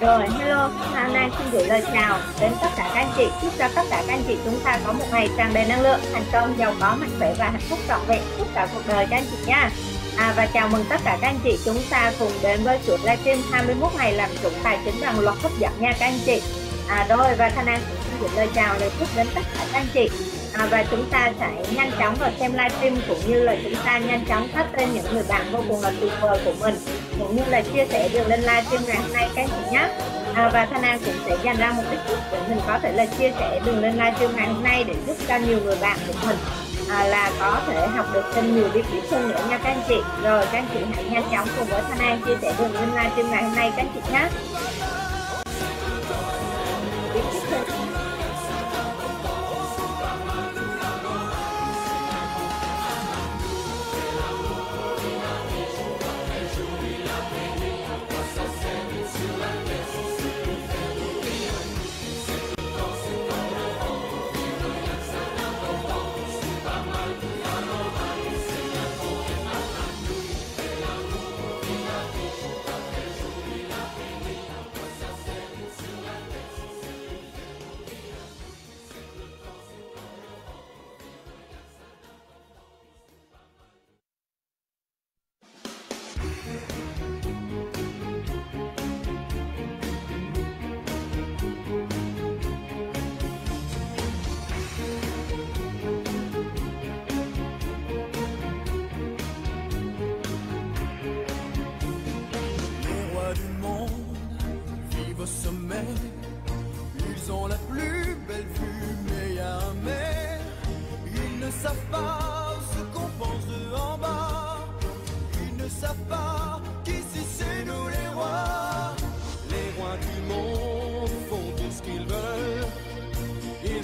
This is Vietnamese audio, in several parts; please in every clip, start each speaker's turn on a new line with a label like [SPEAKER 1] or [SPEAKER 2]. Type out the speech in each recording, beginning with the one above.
[SPEAKER 1] Dạ rồi, hello. Hôm nay xin gửi lời chào đến tất cả các anh chị. Chúc cho tất cả các anh chị chúng ta có một ngày tràn đầy năng lượng, thành công, giàu có, mạnh khỏe và hạnh phúc trọn vẹn suốt cả cuộc đời các anh chị nha. À, và chào mừng tất cả các anh chị chúng ta cùng đến với chuỗi livestream 21 ngày làm chủ tài chính bằng luật hấp dẫn nha các anh chị. À rồi và Thanh An xin gửi lời chào lời chúc đến tất cả các anh chị à, và chúng ta sẽ nhanh chóng vào xem livestream cũng như là chúng ta nhanh chóng phát lên những người bạn vô cùng là tuyệt vời của mình cũng như là chia sẻ đường lên livestream ngày hôm nay các anh chị nhé à, và thanh an cũng sẽ dành ra một ít phút để mình có thể là chia sẻ đường lên livestream ngày hôm nay để giúp cho nhiều người bạn của mình à, là có thể học được thêm nhiều bí quyết hơn nữa nha các anh chị rồi các anh chị hãy nhanh chóng cùng với thanh an chia sẻ đường lên livestream ngày hôm nay các anh chị nhé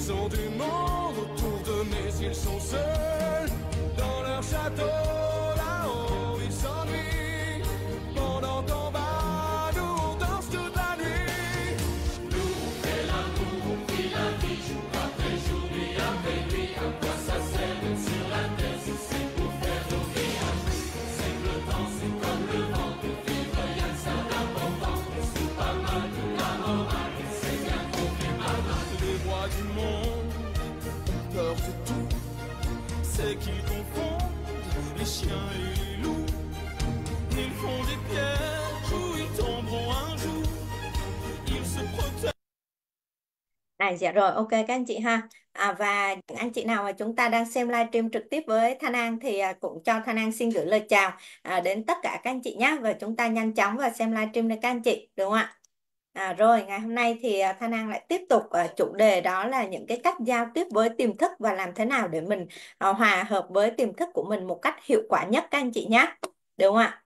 [SPEAKER 1] ils ont du monde autour de mes ils sont seuls dans leur château. c'est qu'ils confondent les chiens et les loups. Ils font des pièges où ils tomberont un jour. Ils se protègent. À, dạ rồi, ok các anh chị ha. À, và anh chị nào mà chúng ta đang xem livestream trực tiếp với Thanh An thì à, cũng cho Thanh An xin gửi lời chào à, đến tất cả các anh chị nhé. Và chúng ta nhanh chóng và xem livestream này các anh chị, đúng không ạ? À, rồi ngày hôm nay thì à, Thanh An lại tiếp tục à, chủ đề đó là những cái cách giao tiếp với tiềm thức và làm thế nào để mình à, hòa hợp với tiềm thức của mình một cách hiệu quả nhất các anh chị nhé. Đúng không ạ?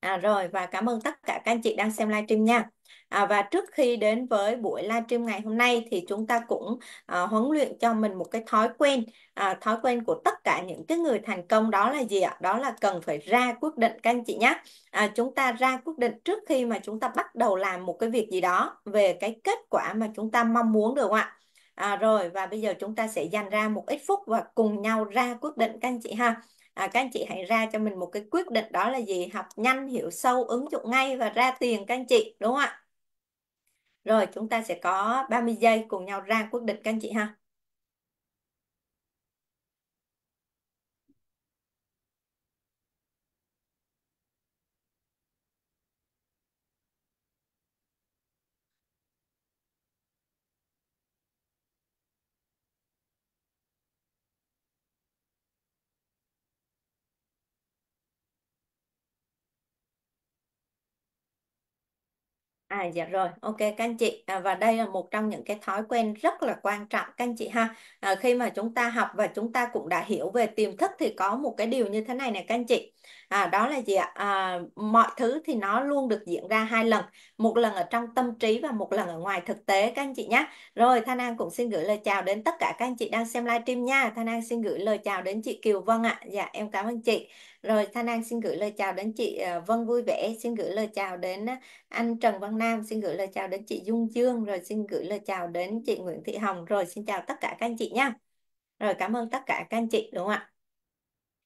[SPEAKER 1] À, rồi và cảm ơn tất cả các anh chị đang xem livestream nha à, và trước khi đến với buổi livestream ngày hôm nay thì chúng ta cũng à, huấn luyện cho mình một cái thói quen à, thói quen của tất cả những cái người thành công đó là gì ạ đó là cần phải ra quyết định các anh chị nhé à, chúng ta ra quyết định trước khi mà chúng ta bắt đầu làm một cái việc gì đó về cái kết quả mà chúng ta mong muốn được không ạ à, rồi và bây giờ chúng ta sẽ dành ra một ít phút và cùng nhau ra quyết định các anh chị ha à, các anh chị hãy ra cho mình một cái quyết định đó là gì học nhanh hiểu sâu ứng dụng ngay và ra tiền các anh chị đúng không ạ rồi chúng ta sẽ có 30 giây cùng nhau ra quyết định các anh chị ha. À dạ rồi, ok các anh chị à, và đây là một trong những cái thói quen rất là quan trọng các anh chị ha. À, khi mà chúng ta học và chúng ta cũng đã hiểu về tiềm thức thì có một cái điều như thế này này các anh chị. À, đó là gì ạ? À, mọi thứ thì nó luôn được diễn ra hai lần, một lần ở trong tâm trí và một lần ở ngoài thực tế các anh chị nhé. Rồi Thanh An cũng xin gửi lời chào đến tất cả các anh chị đang xem livestream nha. Thanh An xin gửi lời chào đến chị Kiều Vân ạ. Dạ em cảm ơn chị. Rồi Thanh An xin gửi lời chào đến chị ờ, Vân Vui Vẻ, xin gửi lời chào đến ờ, anh Trần Văn Nam, xin gửi lời chào đến chị Dung Dương, rồi xin gửi lời chào đến chị Nguyễn Thị Hồng, rồi xin chào tất cả các anh chị nha. Rồi cảm ơn tất cả các anh chị đúng không ạ?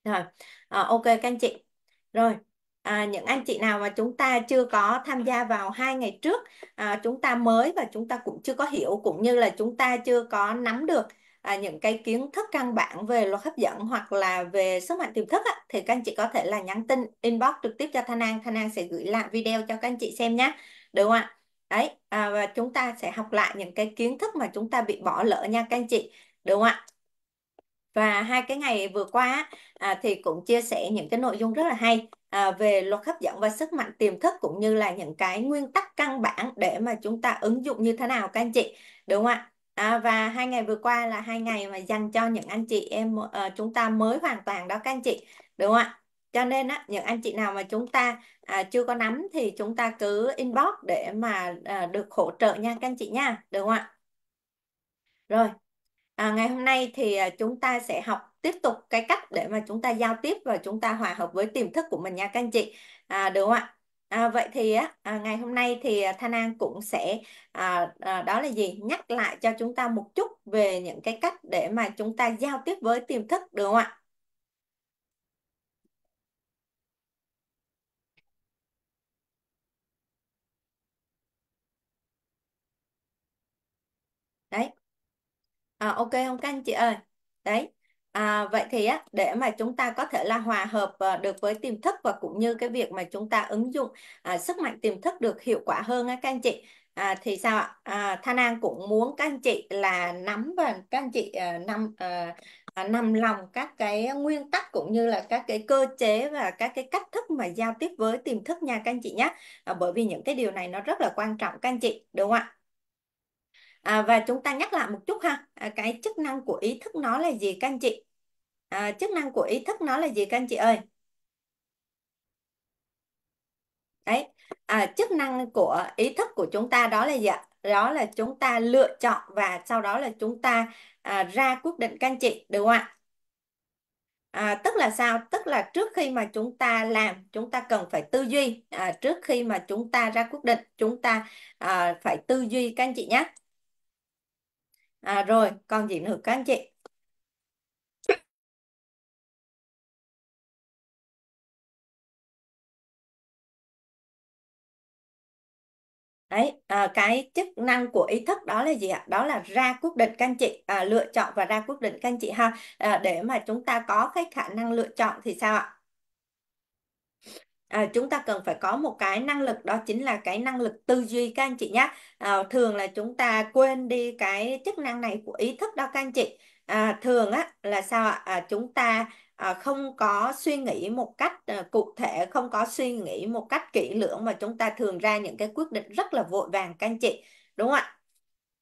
[SPEAKER 1] Rồi, à, ok các anh chị. Rồi, à, những anh chị nào mà chúng ta chưa có tham gia vào hai ngày trước à, chúng ta mới và chúng ta cũng chưa có hiểu cũng như là chúng ta chưa có nắm được à, những cái kiến thức căn bản về luật hấp dẫn hoặc là về sức mạnh tiềm thức á, thì các anh chị có thể là nhắn tin inbox trực tiếp cho Thanh An Thanh An sẽ gửi lại video cho các anh chị xem nhé được không ạ đấy à, và chúng ta sẽ học lại những cái kiến thức mà chúng ta bị bỏ lỡ nha các anh chị được không ạ và hai cái ngày vừa qua à, thì cũng chia sẻ những cái nội dung rất là hay à, về luật hấp dẫn và sức mạnh tiềm thức cũng như là những cái nguyên tắc căn bản để mà chúng ta ứng dụng như thế nào các anh chị đúng không ạ À, và hai ngày vừa qua là hai ngày mà dành cho những anh chị em uh, chúng ta mới hoàn toàn đó các anh chị đúng không ạ cho nên á, những anh chị nào mà chúng ta à, chưa có nắm thì chúng ta cứ inbox để mà à, được hỗ trợ nha các anh chị nha được không ạ rồi à, ngày hôm nay thì à, chúng ta sẽ học tiếp tục cái cách để mà chúng ta giao tiếp và chúng ta hòa hợp với tiềm thức của mình nha các anh chị à, được không ạ À, vậy thì á à, ngày hôm nay thì à, Thanh An cũng sẽ à, à, đó là gì nhắc lại cho chúng ta một chút về những cái cách để mà chúng ta giao tiếp với tiềm thức được không ạ? Đấy, à, ok không các anh chị ơi? Đấy. À, vậy thì á, để mà chúng ta có thể là hòa hợp à, được với tiềm thức và cũng như cái việc mà chúng ta ứng dụng à, sức mạnh tiềm thức được hiệu quả hơn á, các anh chị à, thì sao ạ? À, Than An cũng muốn các anh chị là nắm và các anh chị à, nắm ờ, à, nằm lòng các cái nguyên tắc cũng như là các cái cơ chế và các cái cách thức mà giao tiếp với tiềm thức nha các anh chị nhé. À, bởi vì những cái điều này nó rất là quan trọng các anh chị đúng không ạ? à, và chúng ta nhắc lại một chút ha à, cái chức năng của ý thức nó là gì các anh chị à, chức năng của ý thức nó là gì các anh chị ơi đấy à, chức năng của ý thức của chúng ta đó là gì ạ đó là chúng ta lựa chọn và sau đó là chúng ta à, ra quyết định các anh chị được không ạ À, tức là sao? Tức là trước khi mà chúng ta làm, chúng ta cần phải tư duy. À, trước khi mà chúng ta ra quyết định, chúng ta à, phải tư duy các anh chị nhé à rồi còn gì nữa các anh chị đấy à, cái chức năng của ý thức đó là gì ạ đó là ra quyết định các anh chị à, lựa chọn và ra quyết định các anh chị ha à, để mà chúng ta có cái khả năng lựa chọn thì sao ạ à, chúng ta cần phải có một cái năng lực đó chính là cái năng lực tư duy các anh chị nhé à, thường là chúng ta quên đi cái chức năng này của ý thức đó các anh chị à, thường á là sao ạ à, chúng ta à, không có suy nghĩ một cách à, cụ thể không có suy nghĩ một cách kỹ lưỡng mà chúng ta thường ra những cái quyết định rất là vội vàng các anh chị đúng không ạ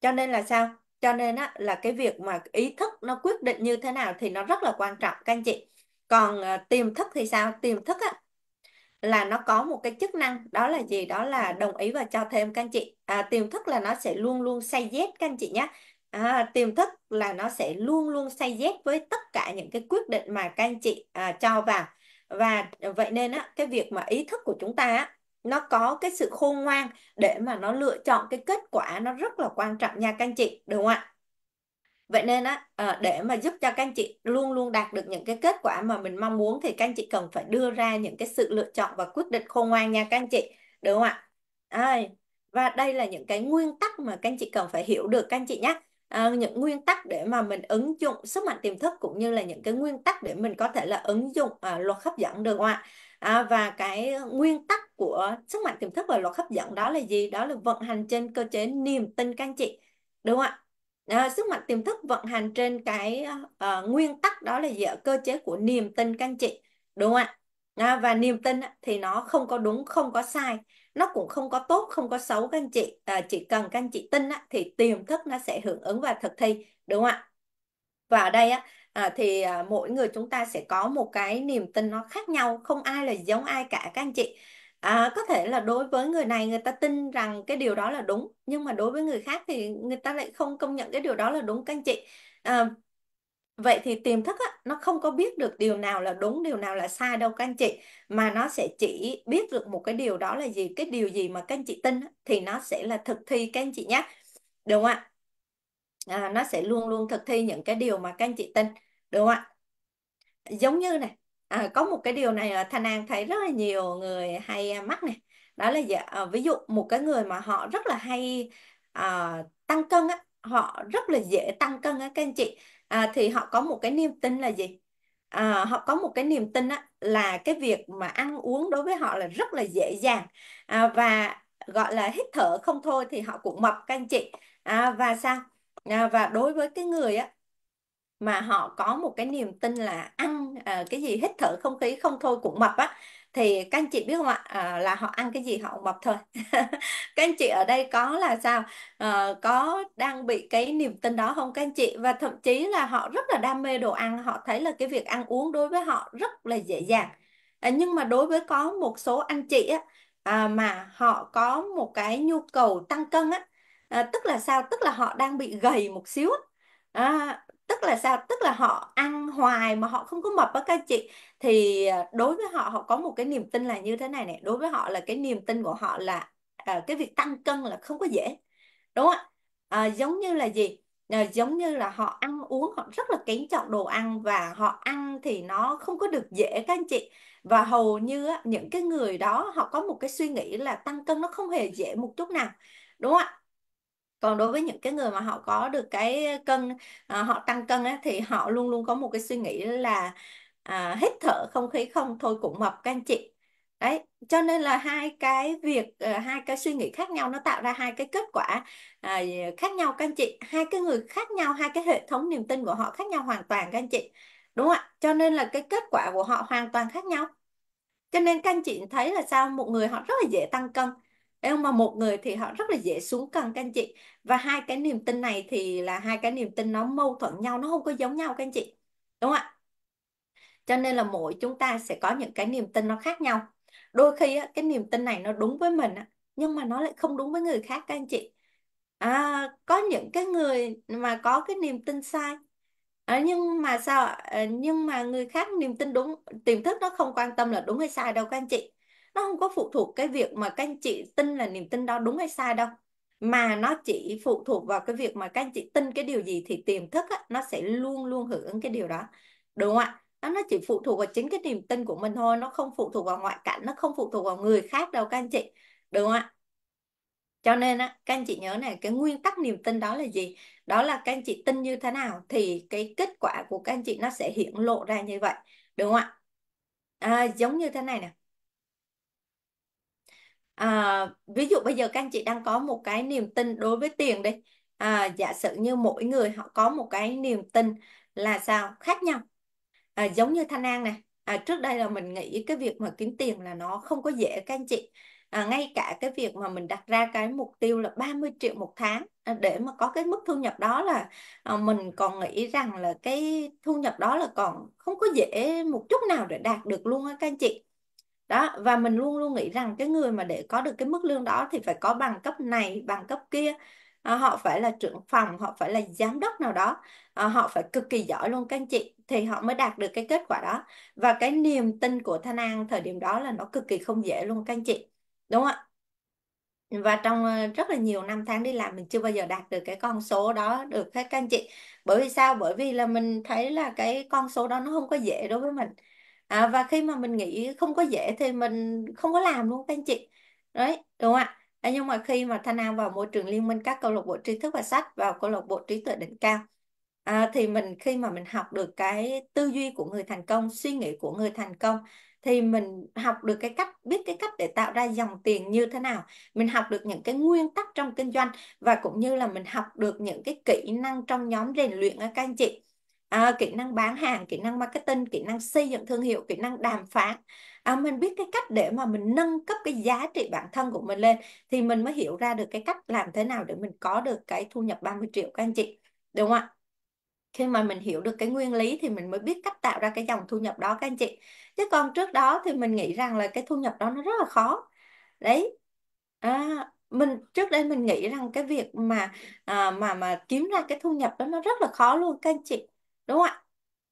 [SPEAKER 1] cho nên là sao cho nên á, là cái việc mà ý thức nó quyết định như thế nào thì nó rất là quan trọng các anh chị còn à, tiềm thức thì sao tiềm thức á, là nó có một cái chức năng đó là gì đó là đồng ý và cho thêm các anh chị à, tiềm thức là nó sẽ luôn luôn say yes các anh chị nhé à, tiềm thức là nó sẽ luôn luôn say yes với tất cả những cái quyết định mà các anh chị à, cho vào và vậy nên á, cái việc mà ý thức của chúng ta á, nó có cái sự khôn ngoan để mà nó lựa chọn cái kết quả nó rất là quan trọng nha các anh chị đúng không ạ vậy nên á ờ, để mà giúp cho các anh chị luôn luôn đạt được những cái kết quả mà mình mong muốn thì các anh chị cần phải đưa ra những cái sự lựa chọn và quyết định khôn ngoan nha các anh chị được không ạ à, và đây là những cái nguyên tắc mà các anh chị cần phải hiểu được các anh chị nhé à, ờ, những nguyên tắc để mà mình ứng dụng sức mạnh tiềm thức cũng như là những cái nguyên tắc để mình có thể là ứng dụng à, luật hấp dẫn được không ạ à, và cái nguyên tắc của sức mạnh tiềm thức và luật hấp dẫn đó là gì đó là vận hành trên cơ chế niềm tin các anh chị đúng không ạ à, sức mạnh tiềm thức vận hành trên cái à, nguyên tắc đó là gì ạ cơ chế của niềm tin các anh chị đúng không ạ à, và niềm tin thì nó không có đúng không có sai nó cũng không có tốt không có xấu các anh chị à, chỉ cần các anh chị tin thì tiềm thức nó sẽ hưởng ứng và thực thi đúng không ạ và ở đây á à, thì mỗi người chúng ta sẽ có một cái niềm tin nó khác nhau không ai là giống ai cả các anh chị à, có thể là đối với người này người ta tin rằng cái điều đó là đúng nhưng mà đối với người khác thì người ta lại không công nhận cái điều đó là đúng các anh chị à, vậy thì tiềm thức á, nó không có biết được điều nào là đúng điều nào là sai đâu các anh chị mà nó sẽ chỉ biết được một cái điều đó là gì cái điều gì mà các anh chị tin á, thì nó sẽ là thực thi các anh chị nhé đúng không ạ à, nó sẽ luôn luôn thực thi những cái điều mà các anh chị tin đúng không ạ giống như này à, có một cái điều này là Thanh An thấy rất là nhiều người hay à, mắc này đó là dạ, ví dụ một cái người mà họ rất là hay à, tăng cân á họ rất là dễ tăng cân á các anh chị à, thì họ có một cái niềm tin là gì à, họ có một cái niềm tin á là cái việc mà ăn uống đối với họ là rất là dễ dàng à, và gọi là hít thở không thôi thì họ cũng mập các anh chị à, và sao à, và đối với cái người á mà họ có một cái niềm tin là ăn à, cái gì hít thở không khí không thôi cũng mập á thì các anh chị biết không ạ à, là họ ăn cái gì họ cũng mập thôi các anh chị ở đây có là sao à, có đang bị cái niềm tin đó không các anh chị và thậm chí là họ rất là đam mê đồ ăn họ thấy là cái việc ăn uống đối với họ rất là dễ dàng à, nhưng mà đối với có một số anh chị á à, mà họ có một cái nhu cầu tăng cân á à, tức là sao tức là họ đang bị gầy một xíu á. À, tức là sao tức là họ ăn hoài mà họ không có mập á các chị thì à, đối với họ họ có một cái niềm tin là như thế này này đối với họ là cái niềm tin của họ là à, cái việc tăng cân là không có dễ đúng không ạ à, giống như là gì à, giống như là họ ăn uống họ rất là kén chọn đồ ăn và họ ăn thì nó không có được dễ các anh chị và hầu như á, những cái người đó họ có một cái suy nghĩ là tăng cân nó không hề dễ một chút nào đúng không ạ còn đối với những cái người mà họ có được cái cân à, họ tăng cân á, thì họ luôn luôn có một cái suy nghĩ là à, hít thở không khí không thôi cũng mập các anh chị đấy cho nên là hai cái việc à, hai cái suy nghĩ khác nhau nó tạo ra hai cái kết quả à, khác nhau các anh chị hai cái người khác nhau hai cái hệ thống niềm tin của họ khác nhau hoàn toàn các anh chị đúng không ạ cho nên là cái kết quả của họ hoàn toàn khác nhau cho nên các anh chị thấy là sao một người họ rất là dễ tăng cân nếu mà một người thì họ rất là dễ xuống cân các anh chị và hai cái niềm tin này thì là hai cái niềm tin nó mâu thuẫn nhau nó không có giống nhau các anh chị đúng không ạ cho nên là mỗi chúng ta sẽ có những cái niềm tin nó khác nhau đôi khi á, cái niềm tin này nó đúng với mình á, nhưng mà nó lại không đúng với người khác các anh chị à, có những cái người mà có cái niềm tin sai à, nhưng mà sao à, nhưng mà người khác niềm tin đúng tiềm thức nó không quan tâm là đúng hay sai đâu các anh chị nó không có phụ thuộc cái việc mà các anh chị tin là niềm tin đó đúng hay sai đâu mà nó chỉ phụ thuộc vào cái việc mà các anh chị tin cái điều gì thì tiềm thức á, nó sẽ luôn luôn hưởng ứng cái điều đó đúng không ạ nó chỉ phụ thuộc vào chính cái niềm tin của mình thôi nó không phụ thuộc vào ngoại cảnh nó không phụ thuộc vào người khác đâu các anh chị đúng không ạ cho nên á các anh chị nhớ này cái nguyên tắc niềm tin đó là gì đó là các anh chị tin như thế nào thì cái kết quả của các anh chị nó sẽ hiện lộ ra như vậy đúng không ạ à, giống như thế này nè à, ví dụ bây giờ các anh chị đang có một cái niềm tin đối với tiền đi à, giả sử như mỗi người họ có một cái niềm tin là sao khác nhau à, giống như Thanh An này à, trước đây là mình nghĩ cái việc mà kiếm tiền là nó không có dễ các anh chị à, ngay cả cái việc mà mình đặt ra cái mục tiêu là 30 triệu một tháng à, để mà có cái mức thu nhập đó là à, mình còn nghĩ rằng là cái thu nhập đó là còn không có dễ một chút nào để đạt được luôn á các anh chị đó và mình luôn luôn nghĩ rằng cái người mà để có được cái mức lương đó thì phải có bằng cấp này bằng cấp kia à, họ phải là trưởng phòng họ phải là giám đốc nào đó à, họ phải cực kỳ giỏi luôn các anh chị thì họ mới đạt được cái kết quả đó và cái niềm tin của Thanh An thời điểm đó là nó cực kỳ không dễ luôn các anh chị đúng không ạ và trong ờ, rất là nhiều năm tháng đi làm mình chưa bao giờ đạt được cái con số đó được hết các anh chị bởi vì sao bởi vì là mình thấy là cái con số đó nó không có dễ đối với mình à, và khi mà mình nghĩ không có dễ thì mình không có làm luôn các anh chị đấy đúng không ạ à, nhưng mà khi mà Thanh An vào môi trường liên minh các câu lạc bộ tri thức và sách vào câu lạc bộ trí tuệ đỉnh cao à, thì mình khi mà mình học được cái tư duy của người thành công suy nghĩ của người thành công thì mình học được cái cách biết cái cách để tạo ra dòng tiền như thế nào mình học được những cái nguyên tắc trong kinh doanh và cũng như là mình học được những cái kỹ năng trong nhóm rèn luyện các anh chị à, kỹ năng bán hàng kỹ năng marketing kỹ năng xây dựng thương hiệu kỹ năng đàm phán à, mình biết cái cách để mà mình nâng cấp cái giá trị bản thân của mình lên thì mình mới hiểu ra được cái cách làm thế nào để mình có được cái thu nhập 30 triệu các anh chị đúng không ạ khi mà mình hiểu được cái nguyên lý thì mình mới biết cách tạo ra cái dòng thu nhập đó các anh chị chứ còn trước đó thì mình nghĩ rằng là cái thu nhập đó nó rất là khó đấy à, mình trước đây mình nghĩ rằng cái việc mà à, mà mà kiếm ra cái thu nhập đó nó rất là khó luôn các anh chị đúng không ạ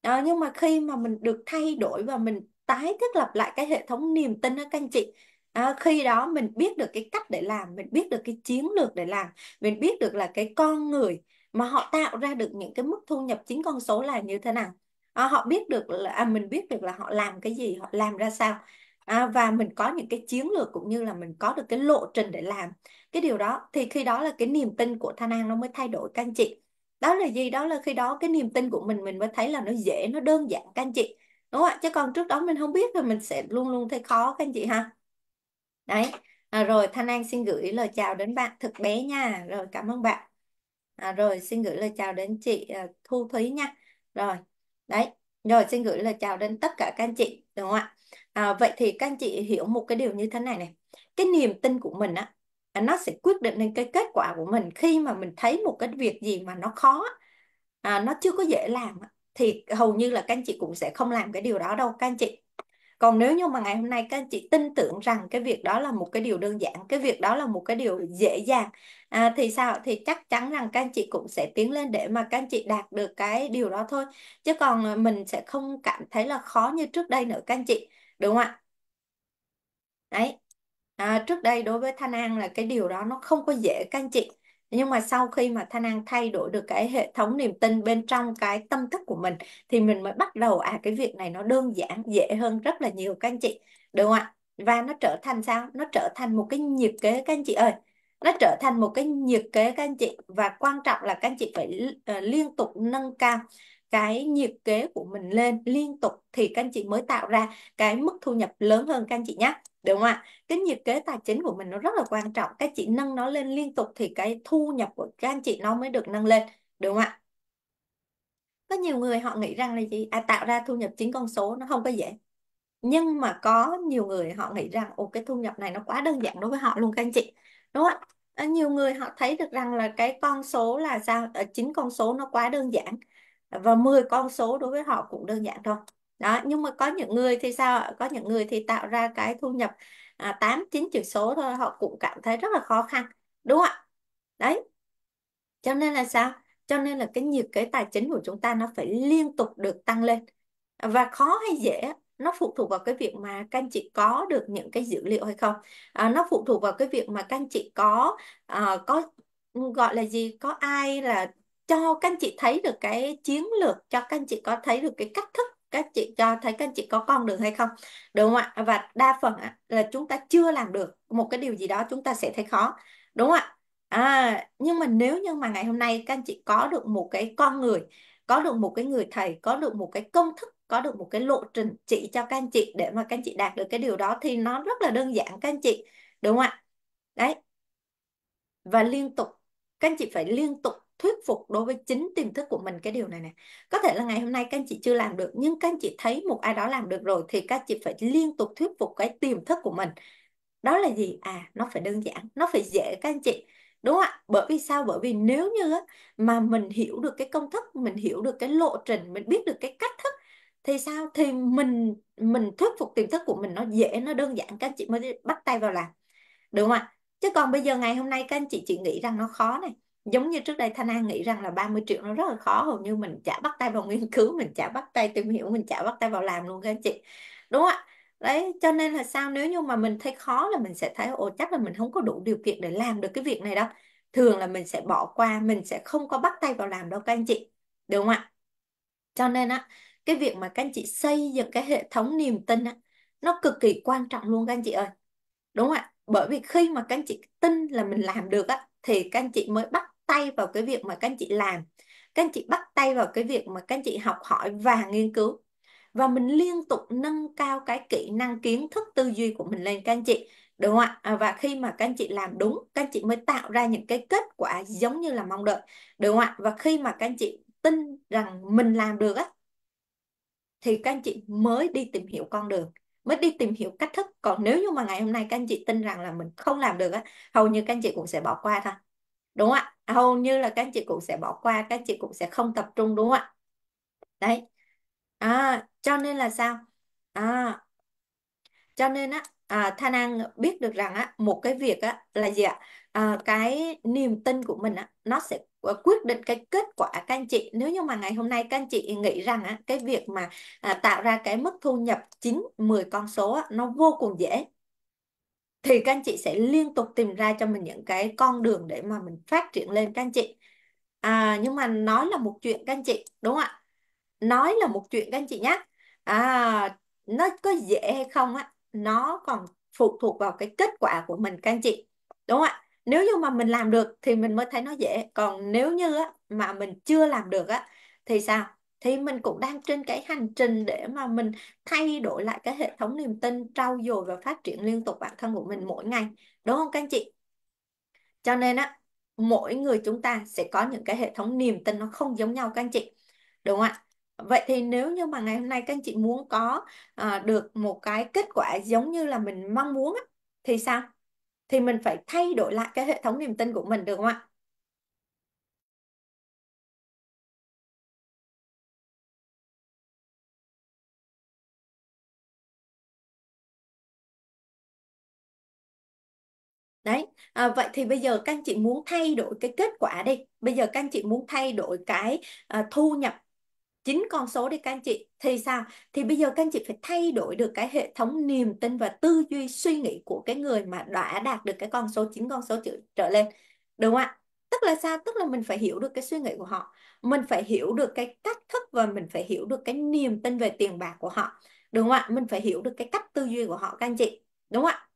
[SPEAKER 1] à, nhưng mà khi mà mình được thay đổi và mình tái thiết lập lại cái hệ thống niềm tin đó các anh chị À, khi đó mình biết được cái cách để làm, mình biết được cái chiến lược để làm, mình biết được là cái con người mà họ tạo ra được những cái mức thu nhập chính con số là như thế nào. À, họ biết được là à, mình biết được là họ làm cái gì, họ làm ra sao. À, và mình có những cái chiến lược cũng như là mình có được cái lộ trình để làm. Cái điều đó thì khi đó là cái niềm tin của Thanh An nó mới thay đổi các anh chị đó là gì đó là khi đó cái niềm tin của mình mình mới thấy là nó dễ nó đơn giản các anh chị đúng không ạ chứ còn trước đó mình không biết là mình sẽ luôn luôn thấy khó các anh chị ha đấy à, rồi Thanh An xin gửi lời chào đến bạn thực bé nha rồi cảm ơn bạn à, rồi xin gửi lời chào đến chị à, Thu Thúy nha rồi đấy rồi xin gửi lời chào đến tất cả các anh chị đúng không ạ à, vậy thì các anh chị hiểu một cái điều như thế này này cái niềm tin của mình á nó sẽ quyết định lên cái kết quả của mình khi mà mình thấy một cái việc gì mà nó khó à, nó chưa có dễ làm thì hầu như là các anh chị cũng sẽ không làm cái điều đó đâu các anh chị còn nếu như mà ngày hôm nay các anh chị tin tưởng rằng cái việc đó là một cái điều đơn giản cái việc đó là một cái điều dễ dàng à, thì sao thì chắc chắn rằng các anh chị cũng sẽ tiến lên để mà các anh chị đạt được cái điều đó thôi chứ còn à, mình sẽ không cảm thấy là khó như trước đây nữa các anh chị đúng không ạ đấy À, trước đây đối với Thanh An là cái điều đó nó không có dễ các anh chị nhưng mà sau khi mà Thanh An thay đổi được cái hệ thống niềm tin bên trong cái tâm thức của mình thì mình mới bắt đầu à cái việc này nó đơn giản dễ hơn rất là nhiều các anh chị được không ạ và nó trở thành sao nó trở thành một cái nhiệt kế các anh chị ơi nó trở thành một cái nhiệt kế các anh chị và quan trọng là các anh chị phải ờ, liên tục nâng cao cái nhiệt kế của mình lên liên tục thì các anh chị mới tạo ra cái mức thu nhập lớn hơn các anh chị nhé đúng không ạ cái nhiệt kế tài chính của mình nó rất là quan trọng các chị nâng nó lên liên tục thì cái thu nhập của các anh chị nó mới được nâng lên đúng không ạ có nhiều người họ nghĩ rằng là gì à tạo ra thu nhập chính con số nó không có dễ nhưng mà có nhiều người họ nghĩ rằng ồ cái thu nhập này nó quá đơn giản đối với họ luôn các anh chị đúng không ạ à, nhiều người họ thấy được rằng là cái con số là sao ờ, chính con số nó quá đơn giản và 10 con số đối với họ cũng đơn giản thôi đó nhưng mà có những người thì sao có những người thì tạo ra cái thu nhập à, 8 9 chữ số thôi họ cũng cảm thấy rất là khó khăn đúng không ạ đấy cho nên là sao cho nên là cái nhiệt kế tài chính của chúng ta nó phải liên tục được tăng lên và khó hay dễ nó phụ thuộc vào cái việc mà các anh chị có được những cái dữ liệu hay không à, nó phụ thuộc vào cái việc mà các anh chị có à, có ừ, gọi là gì có ai là cho các anh chị thấy được cái chiến lược cho các anh chị có thấy được cái cách thức các chị cho thấy các anh chị có con đường hay không đúng không ạ và đa phần là chúng ta chưa làm được một cái điều gì đó chúng ta sẽ thấy khó đúng không ạ à, nhưng mà nếu như mà ngày hôm nay các anh chị có được một cái con người có được một cái người thầy có được một cái công thức có được một cái lộ trình chỉ cho các anh chị để mà các anh chị đạt được cái điều đó thì nó rất là đơn giản các anh chị đúng không ạ đấy và liên tục các anh chị phải liên tục thuyết phục đối với chính tiềm thức của mình cái điều này nè có thể là ngày hôm nay các anh chị chưa làm được nhưng các anh chị thấy một ai đó làm được rồi thì các anh chị phải liên tục thuyết phục cái tiềm thức của mình đó là gì à nó phải đơn giản nó phải dễ các anh chị đúng không ạ bởi vì sao bởi vì nếu như mà mình hiểu được cái công thức mình hiểu được cái lộ trình mình biết được cái cách thức thì sao thì mình mình thuyết phục tiềm thức của mình nó dễ nó đơn giản các anh chị mới bắt tay vào làm đúng không ạ chứ còn bây giờ ngày hôm nay các anh chị chỉ nghĩ rằng nó khó này giống như trước đây Thanh An nghĩ rằng là 30 triệu nó rất là khó hầu như mình chả bắt tay vào nghiên cứu mình chả bắt tay tìm hiểu mình chả bắt tay vào làm luôn các anh chị đúng không ạ đấy cho nên là sao nếu như mà mình thấy khó là mình sẽ thấy ồ chắc là mình không có đủ điều kiện để làm được cái việc này đâu thường là mình sẽ bỏ qua mình sẽ không có bắt tay vào làm đâu các anh chị đúng không ạ cho nên á cái việc mà các anh chị xây dựng cái hệ thống niềm tin á nó cực kỳ quan trọng luôn các anh chị ơi đúng không ạ bởi vì khi mà các anh chị tin là mình làm được á thì các anh chị mới bắt tay vào cái việc mà các anh chị làm các anh chị bắt tay vào cái việc mà các anh chị học hỏi và nghiên cứu và mình liên tục nâng cao cái kỹ năng kiến thức tư duy của mình lên các anh chị đúng không ạ à, và khi mà các anh chị làm đúng các anh chị mới tạo ra những cái kết quả giống như là mong đợi đúng không ạ và khi mà các anh chị tin rằng mình làm được á thì các anh chị mới đi tìm hiểu con đường mới đi tìm hiểu cách thức còn nếu như mà ngày hôm nay các anh chị tin rằng là mình không làm được á hầu như các anh chị cũng sẽ bỏ qua thôi đúng không ạ À, hầu như là các anh chị cũng sẽ bỏ qua các anh chị cũng sẽ không tập trung đúng không ạ đấy à, cho nên là sao à, cho nên á à, Tha Năng biết được rằng á một cái việc á là gì ạ à, cái niềm tin của mình á nó sẽ ờ, quyết định cái kết quả các anh chị nếu như mà ngày hôm nay các anh chị nghĩ rằng á, cái việc mà à, tạo ra cái mức thu nhập 9 10 con số á, nó vô cùng dễ thì các anh chị sẽ liên tục tìm ra cho mình những cái con đường để mà mình phát triển lên các anh chị à, nhưng mà nói là một chuyện các anh chị đúng không ạ nói là một chuyện các anh chị nhé à, nó có dễ hay không á nó còn phụ thuộc vào cái kết quả của mình các anh chị đúng không ạ nếu như mà mình làm được thì mình mới thấy nó dễ còn nếu như á, mà mình chưa làm được á thì sao thì mình cũng đang trên cái hành trình để mà mình thay đổi lại cái hệ thống niềm tin trau dồi và phát triển liên tục bản thân của mình mỗi ngày đúng không các anh chị cho nên á mỗi người chúng ta sẽ có những cái hệ thống niềm tin nó không giống nhau các anh chị đúng không ạ vậy thì nếu như mà ngày hôm nay các anh chị muốn có à, được một cái kết quả giống như là mình mong muốn á, thì sao thì mình phải thay đổi lại cái hệ thống niềm tin của mình được không ạ à, vậy thì bây giờ các anh chị muốn thay đổi cái kết quả đi bây giờ các anh chị muốn thay đổi cái à, thu nhập chính con số đi các anh chị thì sao thì bây giờ các anh chị phải thay đổi được cái hệ thống niềm tin và tư duy suy nghĩ của cái người mà đã đạt được cái con số chính con số trở, trở lên đúng không ạ tức là sao tức là mình phải hiểu được cái suy nghĩ của họ mình phải hiểu được cái cách thức và mình phải hiểu được cái niềm tin về tiền bạc của họ đúng không ạ mình phải hiểu được cái cách tư duy của họ các anh chị đúng không ạ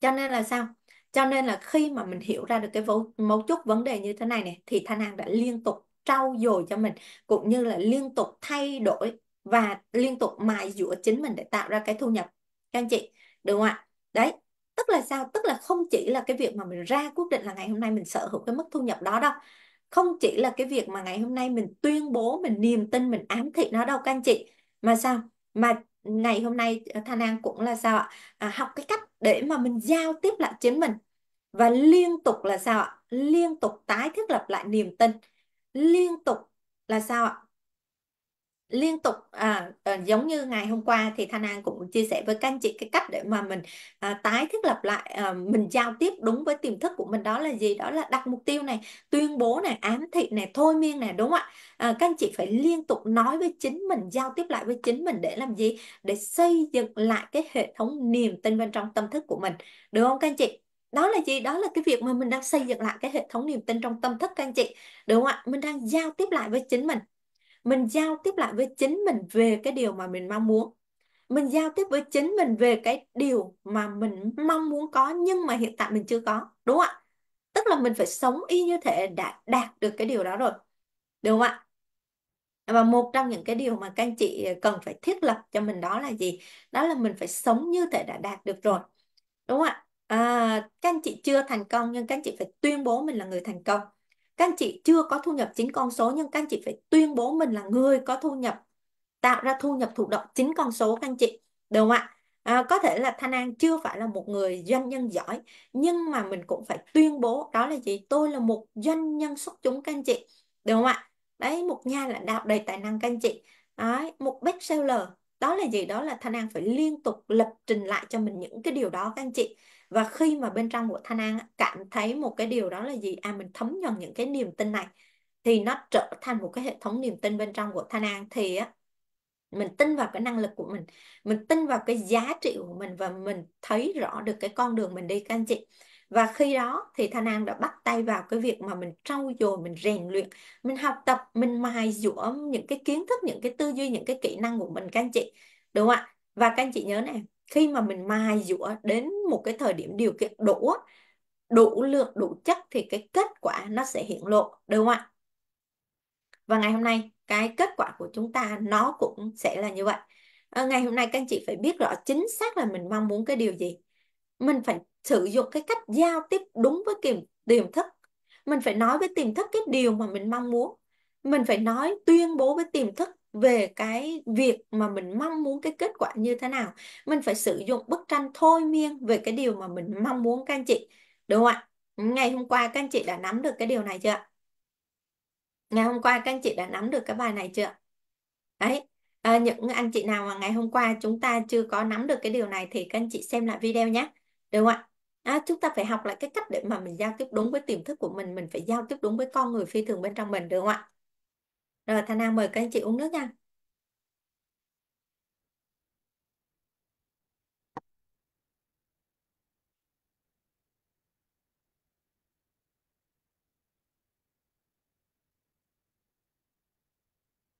[SPEAKER 1] cho nên là sao cho nên là khi mà mình hiểu ra được cái vấu mấu chốt vấn đề như thế này này thì Thanh An đã liên tục trau dồi cho mình cũng như là liên tục thay đổi và liên tục mài dũa chính mình để tạo ra cái thu nhập các anh chị được không ạ đấy tức là sao tức là không chỉ là cái việc mà mình ra quyết định là ngày hôm nay mình sở hữu cái mức thu nhập đó đâu không chỉ là cái việc mà ngày hôm nay mình tuyên bố mình niềm tin mình ám thị nó đâu các anh chị mà sao mà ngày hôm nay Thanh An cũng là sao ạ à, học cái cách để mà mình giao tiếp lại chính mình và liên tục là sao ạ liên tục tái thiết lập lại niềm tin liên tục là sao ạ liên tục à, à, giống như ngày hôm qua thì Thanh An cũng chia sẻ với các anh chị cái cách để mà mình à, tái thiết lập lại à, mình giao tiếp đúng với tiềm thức của mình đó là gì đó là đặt mục tiêu này tuyên bố này ám thị này thôi miên này đúng không ạ à, các anh chị phải liên tục nói với chính mình giao tiếp lại với chính mình để làm gì để xây dựng lại cái hệ thống niềm tin bên trong tâm thức của mình được không các anh chị đó là gì đó là cái việc mà mình đang xây dựng lại cái hệ thống niềm tin trong tâm thức các anh chị đúng không ạ mình đang giao tiếp lại với chính mình mình giao tiếp lại với chính mình về cái điều mà mình mong muốn mình giao tiếp với chính mình về cái điều mà mình mong muốn có nhưng mà hiện tại mình chưa có đúng không ạ tức là mình phải sống y như thể đã đạt được cái điều đó rồi đúng không ạ và một trong những cái điều mà các anh chị ờ, cần phải thiết lập cho mình đó là gì đó là mình phải sống như thể đã đạt được rồi đúng không ạ à, các anh chị chưa thành công nhưng các anh chị phải tuyên bố mình là người thành công các anh chị chưa có thu nhập chính con số nhưng các anh chị phải tuyên bố mình là người có thu nhập tạo ra thu nhập thụ động chính con số các anh chị được không ạ à, có thể là Thanh An chưa phải là một người doanh nhân giỏi nhưng mà mình cũng phải tuyên bố đó là gì tôi là một doanh nhân xuất chúng các anh chị được không ạ đấy một nhà lãnh đạo đầy tài năng các anh chị đấy, một best seller đó là gì đó là Thanh An phải liên tục lập trình lại cho mình những cái điều đó các anh chị và khi mà bên trong của Thanh An cảm thấy một cái điều đó là gì à mình thấm nhuần những cái niềm tin này thì nó trở thành một cái hệ thống niềm tin bên trong của Thanh An thì á mình tin vào cái năng lực của mình mình tin vào cái giá trị của mình và mình thấy rõ được cái con đường mình đi các anh chị và khi đó thì Thanh An đã bắt tay vào cái việc mà mình trau dồi mình rèn luyện mình học tập mình mài dũa những cái kiến thức những cái tư duy những cái kỹ năng của mình các anh chị đúng không ạ và các anh chị nhớ này khi mà mình mài dũa đến một cái thời điểm điều kiện đủ đủ lượng đủ chất thì cái kết quả nó sẽ hiện lộ đúng không ạ và ngày hôm nay cái kết quả của chúng ta nó cũng sẽ là như vậy à, ngày hôm nay các anh chị phải biết rõ chính xác là mình mong muốn cái điều gì mình phải sử dụng cái cách giao tiếp đúng với tiềm tiềm thức mình phải nói với tiềm thức cái điều mà mình mong muốn mình phải nói tuyên bố với tiềm thức về cái việc mà mình mong muốn cái kết quả như thế nào mình phải sử dụng bức tranh thôi miên về cái điều mà mình mong muốn các anh chị đúng không ạ ngày hôm qua các anh chị đã nắm được cái điều này chưa ngày hôm qua các anh chị đã nắm được cái bài này chưa đấy à, những anh chị nào mà ngày hôm qua chúng ta chưa có nắm được cái điều này thì các anh chị xem lại video nhé đúng không ạ À, chúng ta phải học lại cái cách để mà mình giao tiếp đúng với tiềm thức của mình mình phải giao tiếp đúng với con người phi thường bên trong mình được không ạ rồi Thanh An mời các anh chị uống nước nha.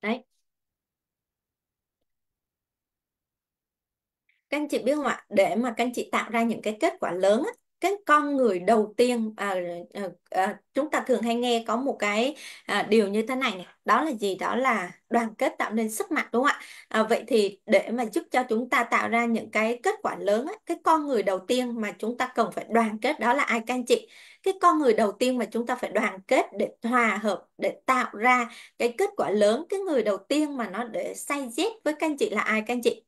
[SPEAKER 1] Đấy. Các anh chị biết không ạ? Để mà các anh chị tạo ra những cái kết quả lớn á, cái con người đầu tiên à, à, à, chúng ta thường hay nghe có một cái à, điều như thế này đó là gì đó là đoàn kết tạo nên sức mạnh đúng không ạ à, vậy thì để mà giúp cho chúng ta tạo ra những cái kết quả lớn cái con người đầu tiên mà chúng ta cần phải đoàn kết đó là ai các anh chị cái con người đầu tiên mà chúng ta phải đoàn kết để hòa hợp để tạo ra cái kết quả lớn cái người đầu tiên mà nó để say dép với các anh chị là ai các anh chị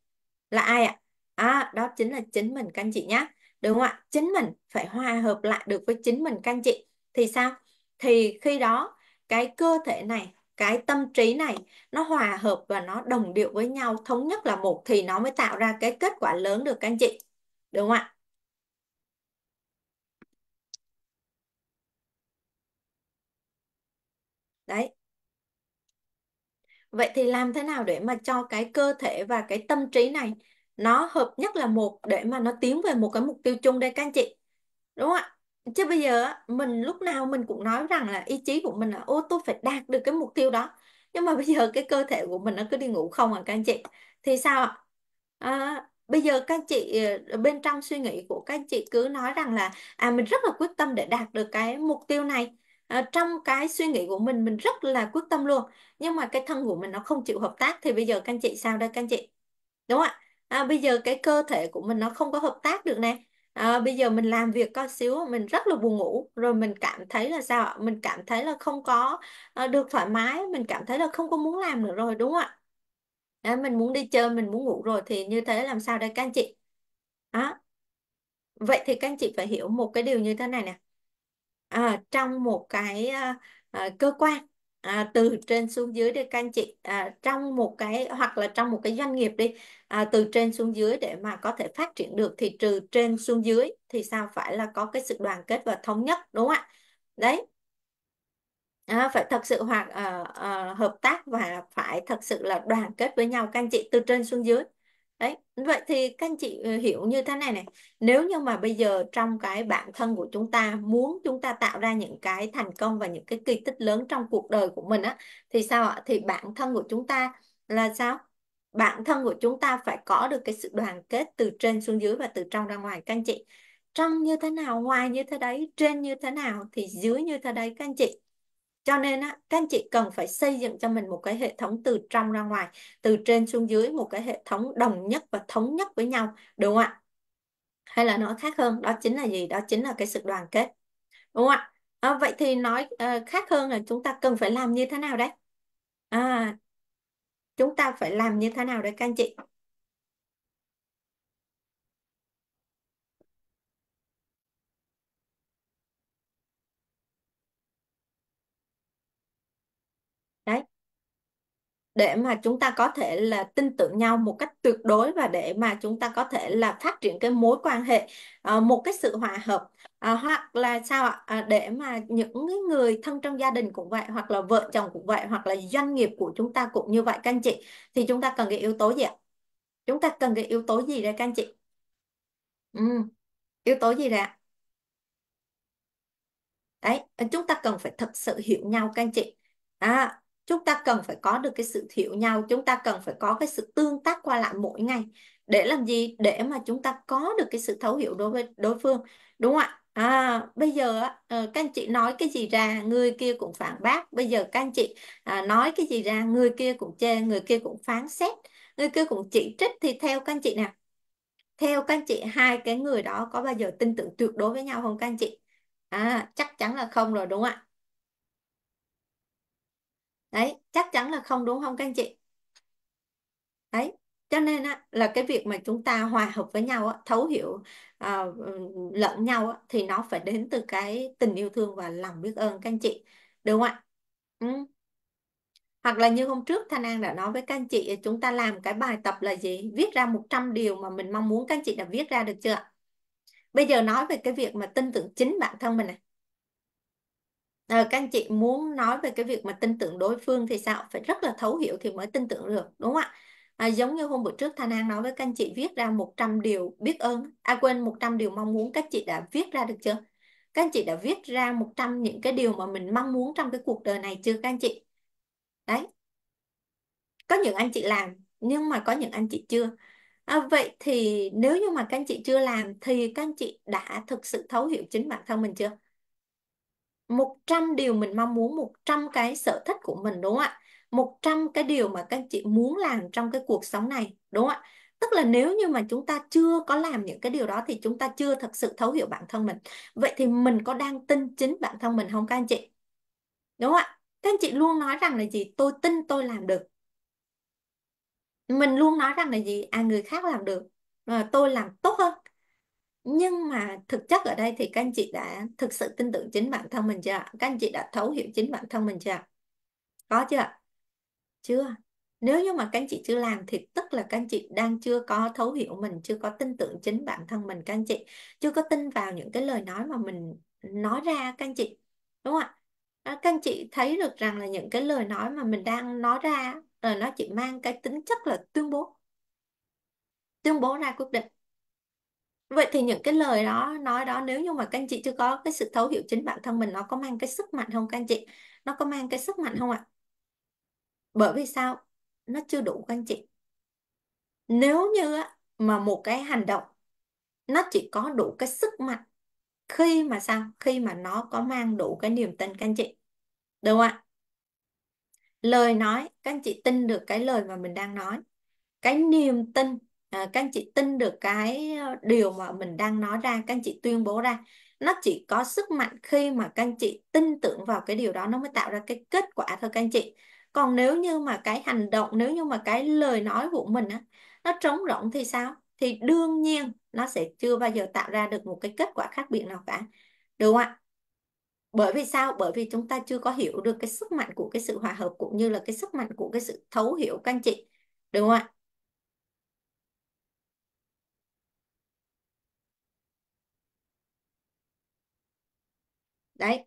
[SPEAKER 1] là ai ạ à, đó chính là chính mình các anh chị nhé đúng không ạ chính mình phải hòa hợp lại được với chính mình canh chị thì sao thì khi đó cái cơ thể này cái tâm trí này nó hòa hợp và nó đồng điệu với nhau thống nhất là một thì nó mới tạo ra cái kết quả lớn được canh chị đúng không ạ đấy vậy thì làm thế nào để mà cho cái cơ thể và cái tâm trí này nó hợp nhất là một để mà nó tiến về một cái mục tiêu chung đây các anh chị đúng không ạ chứ bây giờ mình lúc nào mình cũng nói rằng là ý chí của mình là ô tôi phải đạt được cái mục tiêu đó nhưng mà bây giờ cái cơ thể của mình nó cứ đi ngủ không à các anh chị thì sao ạ à, bây giờ các anh chị ờ, bên trong suy nghĩ của các anh chị cứ nói rằng là à mình rất là quyết tâm để đạt được cái mục tiêu này à, trong cái suy nghĩ của mình mình rất là quyết tâm luôn nhưng mà cái thân của mình nó không chịu hợp tác thì bây giờ các anh chị sao đây các anh chị đúng không ạ à, bây giờ cái cơ thể của mình nó không có hợp tác được nè à, bây giờ mình làm việc có xíu mình rất là buồn ngủ rồi mình cảm thấy là sao ạ mình cảm thấy là không có à, được thoải mái mình cảm thấy là không có muốn làm nữa rồi đúng không ạ à, mình muốn đi chơi mình muốn ngủ rồi thì như thế làm sao đây các anh chị đó vậy thì các anh chị phải hiểu một cái điều như thế này nè à, trong một cái à, cơ quan à, từ trên xuống dưới để các anh chị à, trong một cái hoặc là trong một cái doanh nghiệp đi à, từ trên xuống dưới để mà có thể phát triển được thì trừ trên xuống dưới thì sao phải là có cái sự đoàn kết và thống nhất đúng không ạ đấy à, phải thật sự hoặc à, à, hợp tác và phải thật sự là đoàn kết với nhau các anh chị từ trên xuống dưới Đấy, vậy thì các anh chị ừ, hiểu như thế này này, nếu như mà bây giờ trong cái bản thân của chúng ta muốn chúng ta tạo ra những cái thành công và những cái kỳ tích lớn trong cuộc đời của mình á thì sao ạ? Thì bản thân của chúng ta là sao? Bản thân của chúng ta phải có được cái sự đoàn kết từ trên xuống dưới và từ trong ra ngoài các anh chị. Trong như thế nào, ngoài như thế đấy, trên như thế nào thì dưới như thế đấy các anh chị cho nên á, các anh chị cần phải xây dựng cho mình một cái hệ thống từ trong ra ngoài từ trên xuống dưới một cái hệ thống đồng nhất và thống nhất với nhau đúng không ạ hay là nói khác hơn đó chính là gì đó chính là cái sự đoàn kết đúng không ạ à, vậy thì nói uh, khác hơn là chúng ta cần phải làm như thế nào đấy à, chúng ta phải làm như thế nào đấy các anh chị để mà chúng ta có thể là tin tưởng nhau một cách tuyệt đối và để mà chúng ta có thể là phát triển cái mối quan hệ ờ, một cái sự hòa hợp À, hoặc là sao ạ à, để mà những người thân trong gia đình cũng vậy hoặc là vợ chồng cũng vậy hoặc là doanh nghiệp của chúng ta cũng như vậy các anh chị thì chúng ta cần cái yếu tố gì ạ chúng ta cần cái yếu tố gì đây các anh chị ừ. yếu tố gì đây ạ đấy chúng ta cần phải thật sự hiểu nhau các anh chị à, chúng ta cần phải có được cái sự hiểu nhau chúng ta cần phải có cái sự tương tác qua lại mỗi ngày để làm gì để mà chúng ta có được cái sự thấu hiểu đối với đối phương đúng không ạ à, bây giờ ờ, các anh chị nói cái gì ra người kia cũng phản bác bây giờ các anh chị à, nói cái gì ra người kia cũng chê người kia cũng phán xét người kia cũng chỉ trích thì theo các anh chị nào theo các anh chị hai cái người đó có bao giờ tin tưởng tuyệt đối với nhau không các anh chị à chắc chắn là không rồi đúng không ạ đấy chắc chắn là không đúng không các anh chị đấy cho nên á, là cái việc mà chúng ta hòa hợp với nhau á, thấu hiểu à, lẫn nhau á, thì nó phải đến từ cái tình yêu thương và lòng biết ơn các anh chị đúng không ạ ừ. hoặc là như hôm trước Thanh An đã nói với các anh chị chúng ta làm cái bài tập là gì viết ra 100 điều mà mình mong muốn các anh chị đã viết ra được chưa bây giờ nói về cái việc mà tin tưởng chính bản thân mình này Ờ, các anh chị muốn nói về cái việc mà tin tưởng đối phương thì sao? Phải rất là thấu hiểu thì mới tin tưởng được, đúng không ạ? À, giống như hôm bữa trước Thanh An nói với các anh chị viết ra 100 điều biết ơn, à quên 100 điều mong muốn các chị đã viết ra được chưa? Các anh chị đã viết ra 100 những cái điều mà mình mong muốn trong cái cuộc đời này chưa các anh chị? Đấy. Có những anh chị làm nhưng mà có những anh chị chưa. À, vậy thì nếu như mà các anh chị chưa làm thì các anh chị đã thực sự thấu hiểu chính bản thân mình chưa? 100 điều mình mong muốn 100 cái sở thích của mình đúng không ạ 100 cái điều mà các anh chị muốn làm trong cái cuộc sống này đúng không ạ tức là nếu như mà chúng ta chưa có làm những cái điều đó thì chúng ta chưa thật sự thấu hiểu bản thân mình vậy thì mình có đang tin chính bản thân mình không các anh chị đúng không ạ các anh chị luôn nói rằng là gì tôi tin tôi làm được mình luôn nói rằng là gì à người khác làm được à, tôi làm tốt hơn nhưng mà thực chất ở đây thì các anh chị đã thực sự tin tưởng chính bản thân mình chưa ạ? Các anh chị đã thấu hiểu chính bản thân mình chưa ạ? Có chưa ạ? Chưa. Nếu như mà các anh chị chưa làm thì tức là các anh chị đang chưa có thấu hiểu mình, chưa có tin tưởng chính bản thân mình các anh chị, chưa có tin vào những cái lời nói mà mình nói ra các anh chị. Đúng không ạ? Các anh chị thấy được rằng là những cái lời nói mà mình đang nói ra rồi nó chỉ mang cái tính chất là tuyên bố. Tuyên bố ra quyết định Vậy thì những cái lời đó nói đó nếu như mà các anh chị chưa có cái sự thấu hiểu chính bản thân mình nó có mang cái sức mạnh không các anh chị? Nó có mang cái sức mạnh không ạ? Bởi vì sao? Nó chưa đủ các anh chị. Nếu như á, mà một cái hành động nó chỉ có đủ cái sức mạnh khi mà sao? Khi mà nó có mang đủ cái niềm tin các anh chị. được không ạ? Lời nói, các anh chị tin được cái lời mà mình đang nói. Cái niềm tin À, các anh chị tin được cái ờ, điều mà mình đang nói ra các anh chị tuyên bố ra nó chỉ có sức mạnh khi mà các anh chị tin tưởng vào cái điều đó nó mới tạo ra cái kết quả thôi các anh chị còn nếu như mà cái hành động nếu như mà cái lời nói của mình á nó trống rỗng thì sao thì đương nhiên nó sẽ chưa bao giờ tạo ra được một cái kết quả khác biệt nào cả đúng không ạ bởi vì sao bởi vì chúng ta chưa có hiểu được cái sức mạnh của cái sự hòa hợp cũng như là cái sức mạnh của cái sự thấu hiểu các anh chị đúng không ạ đấy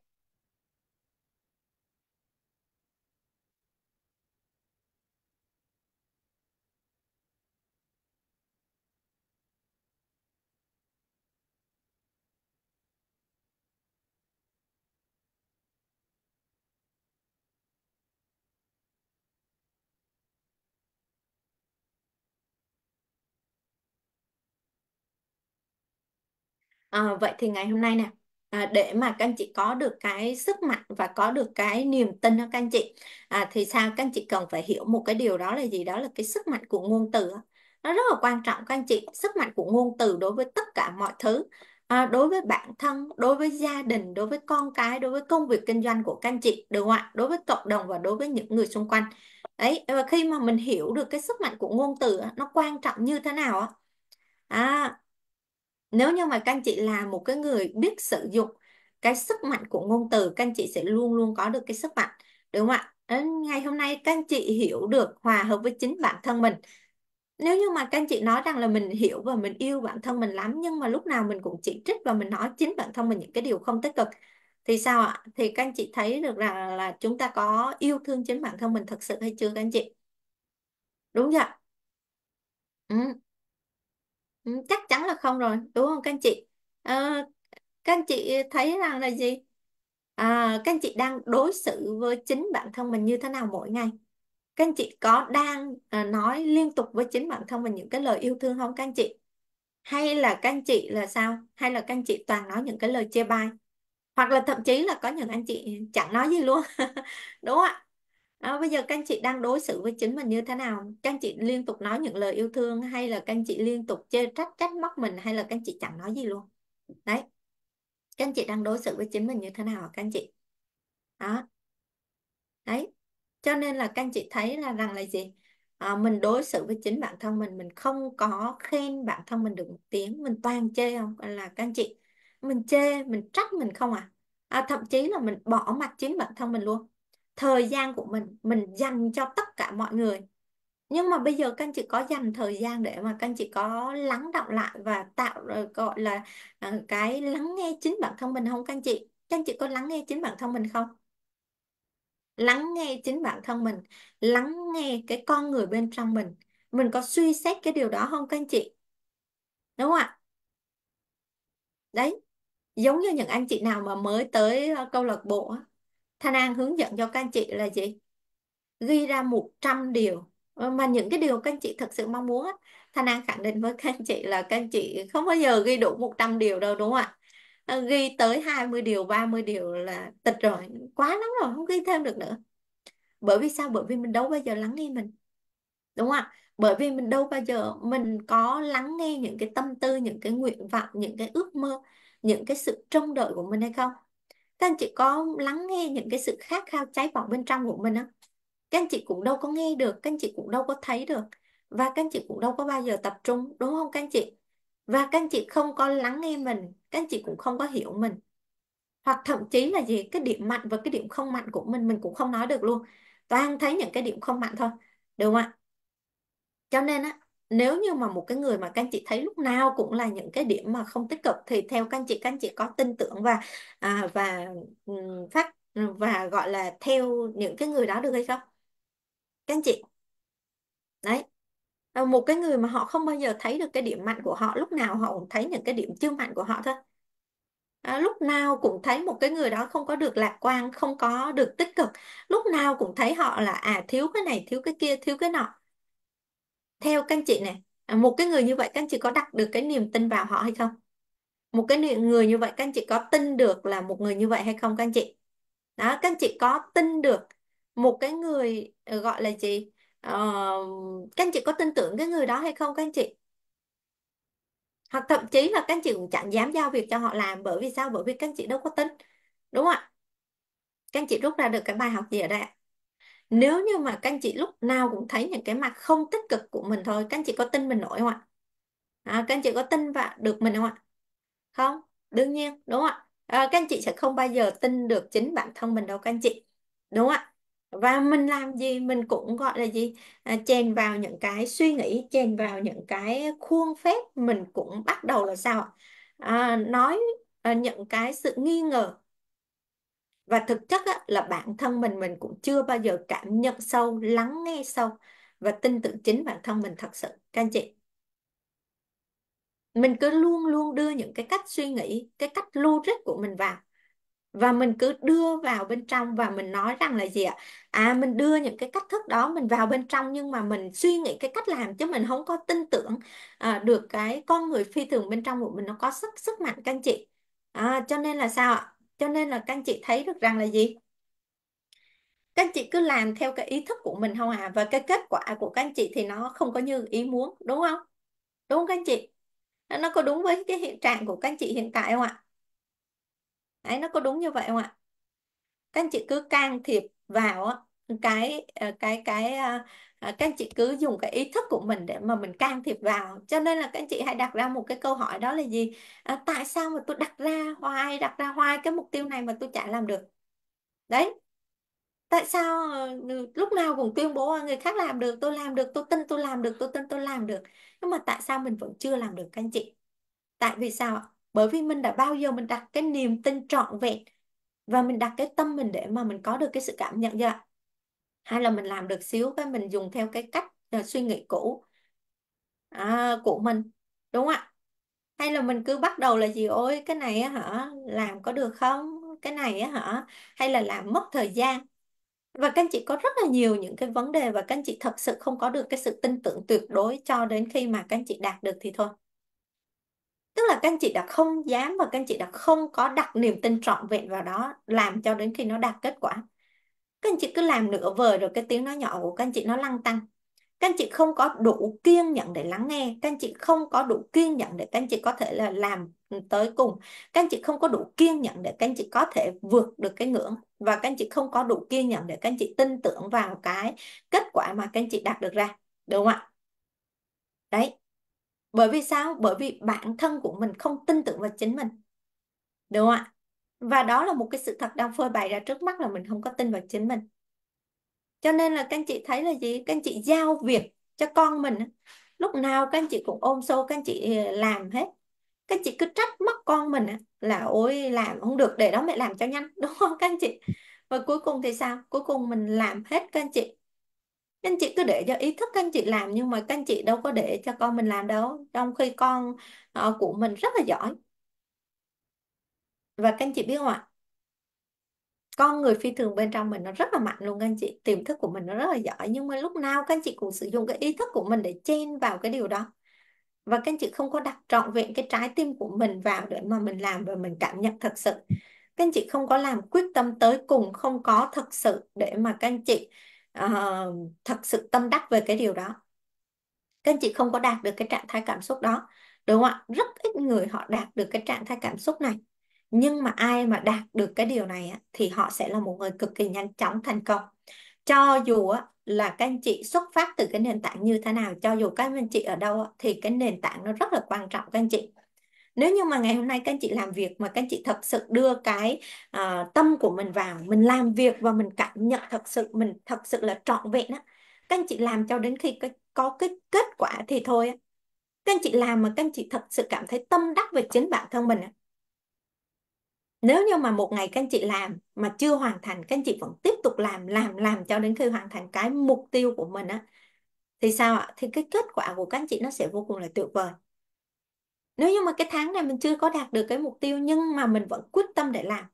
[SPEAKER 1] À, vậy thì ngày hôm nay nè à, để mà các anh chị có được cái sức mạnh và có được cái niềm tin đó các anh chị à, thì sao các anh chị cần phải hiểu một cái điều đó là gì đó là cái sức mạnh của ngôn từ nó rất là quan trọng các anh chị sức mạnh của ngôn từ đối với tất cả mọi thứ à, đối với bản thân đối với gia đình đối với con cái đối với công việc kinh doanh của các anh chị đúng không ạ đối với cộng đồng và đối với những người xung quanh ấy và khi mà mình hiểu được cái sức mạnh của ngôn từ nó quan trọng như thế nào á à, nếu như mà các anh chị là một cái người biết sử dụng cái sức mạnh của ngôn từ các anh chị sẽ luôn luôn có được cái sức mạnh đúng không ạ Đến ngày hôm nay các anh chị hiểu được hòa hợp với chính bản thân mình nếu như mà các anh chị nói rằng là mình hiểu và mình yêu bản thân mình lắm nhưng mà lúc nào mình cũng chỉ trích và mình nói chính bản thân mình những cái điều không tích cực thì sao ạ thì các anh chị thấy được rằng là chúng ta có yêu thương chính bản thân mình thật sự hay chưa các anh chị đúng chưa ừ. Ừ, chắc chắn là không rồi đúng không các anh chị à, các anh chị thấy rằng là gì à, các anh chị đang đối xử với chính bản thân mình như thế nào mỗi ngày các anh chị có đang à, nói liên tục với chính bản thân mình những cái lời yêu thương không các anh chị hay là các anh chị là sao hay là các anh chị toàn nói những cái lời chê bai hoặc là thậm chí là có những anh chị chẳng nói gì luôn đúng không ạ À, bây giờ các anh chị đang đối xử với chính mình như thế nào? Các anh chị liên tục nói những lời yêu thương hay là các anh chị liên tục chê trách trách móc mình hay là các anh chị chẳng nói gì luôn? Đấy. Các anh chị đang đối xử với chính mình như thế nào các anh chị? Đó. Đấy. Cho nên là các anh chị thấy là rằng là gì? À, mình đối xử với chính bản thân mình, mình không có khen bản thân mình được một tiếng, mình toàn chê không? Là các anh chị, mình chê, mình trách mình không à? à thậm chí là mình bỏ mặt chính bản thân mình luôn thời gian của mình mình dành cho tất cả mọi người nhưng mà bây giờ các anh chị có dành thời gian để mà các anh chị có lắng đọng lại và tạo ờ, gọi là ờ, cái lắng nghe chính bản thân mình không các anh chị các anh chị có lắng nghe chính bản thân mình không lắng nghe chính bản thân mình lắng nghe cái con người bên trong mình mình có suy xét cái điều đó không các anh chị đúng không ạ đấy giống như những anh chị nào mà mới tới câu lạc bộ Thanh An hướng dẫn cho các anh chị là gì? Ghi ra 100 điều ờ, mà những cái điều các anh chị thật sự mong muốn Thanh An khẳng định với các anh chị là các anh chị không bao giờ ghi đủ 100 điều đâu đúng không ạ? Ờ, ghi tới 20 điều, 30 điều là tịch rồi, quá lắm rồi, không ghi thêm được nữa. Bởi vì sao? Bởi vì mình đâu bao giờ lắng nghe mình. Đúng không ạ? Bởi vì mình đâu bao giờ mình có lắng nghe những cái tâm tư, những cái nguyện vọng, những cái ước mơ, những cái sự trông đợi của mình hay không? các anh chị có lắng nghe những cái sự khát khao cháy bỏng bên trong của mình không các anh chị cũng đâu có nghe được các anh chị cũng đâu có thấy được và các anh chị cũng đâu có bao giờ tập trung đúng không các anh chị và các anh chị không có lắng nghe mình các anh chị cũng không có hiểu mình hoặc thậm chí là gì cái điểm mạnh và cái điểm không mạnh của mình mình cũng không nói được luôn toàn thấy những cái điểm không mạnh thôi đúng không ạ cho nên á nếu như mà một cái người mà các anh chị thấy lúc nào cũng là những cái điểm mà không tích cực thì theo các anh chị các anh chị có tin tưởng và à, và ừ, phát và gọi là theo những cái người đó được hay không các anh chị đấy à, một cái người mà họ không bao giờ thấy được cái điểm mạnh của họ lúc nào họ cũng thấy những cái điểm chưa mạnh của họ thôi à, lúc nào cũng thấy một cái người đó không có được lạc quan không có được tích cực lúc nào cũng thấy họ là à thiếu cái này thiếu cái kia thiếu cái nọ theo các anh chị này à, một cái người như vậy các anh chị có đặt được cái niềm tin vào họ hay không một cái người như vậy các anh chị có tin được là một người như vậy hay không các anh chị đó các anh chị có tin được một cái người ờ, gọi là gì ờ, các anh chị có tin tưởng cái người đó hay không các anh chị hoặc thậm chí là các anh chị cũng chẳng dám giao việc cho họ làm bởi vì sao bởi vì các anh chị đâu có tin đúng không ạ các anh chị rút ra được cái bài học gì ở đây ạ nếu như mà các anh chị lúc nào cũng thấy những cái mặt không tích cực của mình thôi các anh chị có tin mình nổi không ạ à, các anh chị có tin vào được mình không ạ không đương nhiên đúng không ạ à, các anh chị sẽ không bao giờ tin được chính bản thân mình đâu các anh chị đúng không ạ và mình làm gì mình cũng gọi là gì à, chèn vào những cái suy nghĩ chèn vào những cái khuôn phép mình cũng bắt đầu là sao ạ à, nói à, những cái sự nghi ngờ và thực chất á, là bản thân mình mình cũng chưa bao giờ cảm nhận sâu lắng nghe sâu và tin tưởng chính bản thân mình thật sự các anh chị mình cứ luôn luôn đưa những cái cách suy nghĩ cái cách logic của mình vào và mình cứ đưa vào bên trong và mình nói rằng là gì ạ à mình đưa những cái cách thức đó mình vào bên trong nhưng mà mình suy nghĩ cái cách làm chứ mình không có tin tưởng à, được cái con người phi thường bên trong của mình nó có sức sức mạnh các anh chị à, cho nên là sao ạ cho nên là các anh chị thấy được rằng là gì các anh chị cứ làm theo cái ý thức của mình thôi à và cái kết quả của các anh chị thì nó không có như ý muốn đúng không đúng không các anh chị nó có đúng với cái hiện trạng của các anh chị hiện tại không ạ đấy nó có đúng như vậy không ạ các anh chị cứ can thiệp vào Ờ, cái cái cái ờ, ờ, các anh chị cứ dùng cái ý thức của mình để mà mình can thiệp vào cho nên là các anh chị hãy đặt ra một cái câu hỏi đó là gì à, tại sao mà tôi đặt ra hoài đặt ra hoài cái mục tiêu này mà tôi chả làm được đấy tại sao ừ, lúc nào cũng tuyên bố người khác làm được tôi làm được tôi tin tôi làm được tôi tin tôi làm được nhưng mà tại sao mình vẫn chưa làm được các anh chị tại vì sao bởi vì mình đã bao giờ mình đặt cái niềm tin trọn vẹn và mình đặt cái tâm mình để mà mình có được cái sự cảm nhận chưa ạ hay là mình làm được xíu cái mình dùng theo cái cách uh, suy nghĩ cũ à, của mình đúng không ạ hay là mình cứ bắt đầu là gì ôi cái này á hả làm có được không cái này á hả hay là làm mất thời gian và các anh chị có rất là nhiều những cái vấn đề và các anh chị thật sự không có được cái sự tin tưởng tuyệt đối cho đến khi mà các anh chị đạt được thì thôi tức là các anh chị đã không dám và các anh chị đã không có đặt niềm tin trọn vẹn vào đó làm cho đến khi nó đạt kết quả các anh chị cứ làm nửa vời rồi cái tiếng nói nhỏ của các anh chị nó lăng tăng các anh chị không có đủ kiên nhẫn để lắng nghe các anh chị không có đủ kiên nhẫn để các anh chị có thể là làm tới cùng các anh chị không có đủ kiên nhẫn để các anh chị có thể vượt được cái ngưỡng và các anh chị không có đủ kiên nhẫn để các anh chị tin tưởng vào cái kết quả mà các anh chị đạt được ra đúng không ạ đấy bởi vì sao bởi vì bản thân của mình không tin tưởng vào chính mình đúng không ạ và đó là một cái sự thật đang phơi bày ra trước mắt là mình không có tin vào chính mình cho nên là các anh chị thấy là gì các anh chị giao việc cho con mình lúc nào các anh chị cũng ôm xô các anh chị ờ, làm hết các anh chị cứ trách móc con mình là ôi làm không được để đó mẹ làm cho nhanh đúng không các anh chị và cuối cùng thì sao cuối cùng mình làm hết các anh chị các anh chị cứ để cho ý thức các anh chị làm nhưng mà các anh chị đâu có để cho con mình làm đâu trong khi con uh, của mình rất là giỏi và các anh chị biết không ạ con người phi thường bên trong mình nó rất là mạnh luôn các anh chị tiềm thức của mình nó rất là giỏi nhưng mà lúc nào các anh chị cũng sử dụng cái ý thức của mình để chen vào cái điều đó và các anh chị không có đặt trọn vẹn cái trái tim của mình vào để mà mình làm và mình cảm nhận thật sự các anh chị không có làm quyết tâm tới cùng không có thật sự để mà các anh chị uh, thật sự tâm đắc về cái điều đó các anh chị không có đạt được cái trạng thái cảm xúc đó đúng không ạ rất ít người họ đạt được cái trạng thái cảm xúc này nhưng mà ai mà đạt được cái điều này thì họ sẽ là một người cực kỳ nhanh chóng thành công cho dù á, là các anh chị xuất phát từ cái nền tảng như thế nào cho dù các anh chị ở đâu thì cái nền tảng nó rất là quan trọng các anh chị nếu như mà ngày hôm nay các anh chị làm việc mà các anh chị thật sự đưa cái uh, tâm của mình vào mình làm việc và mình cảm nhận thật sự mình thật sự là trọn vẹn á các anh chị làm cho đến khi cái, có cái kết quả thì thôi các anh chị làm mà các anh chị thật sự cảm thấy tâm đắc về chính bản thân mình á nếu như mà một ngày các anh chị làm mà chưa hoàn thành các anh chị vẫn tiếp tục làm làm làm cho đến khi hoàn thành cái mục tiêu của mình á thì sao ạ thì cái kết quả của các anh chị nó sẽ vô cùng là tuyệt vời nếu như mà cái tháng này mình chưa có đạt được cái mục tiêu nhưng mà mình vẫn quyết tâm để làm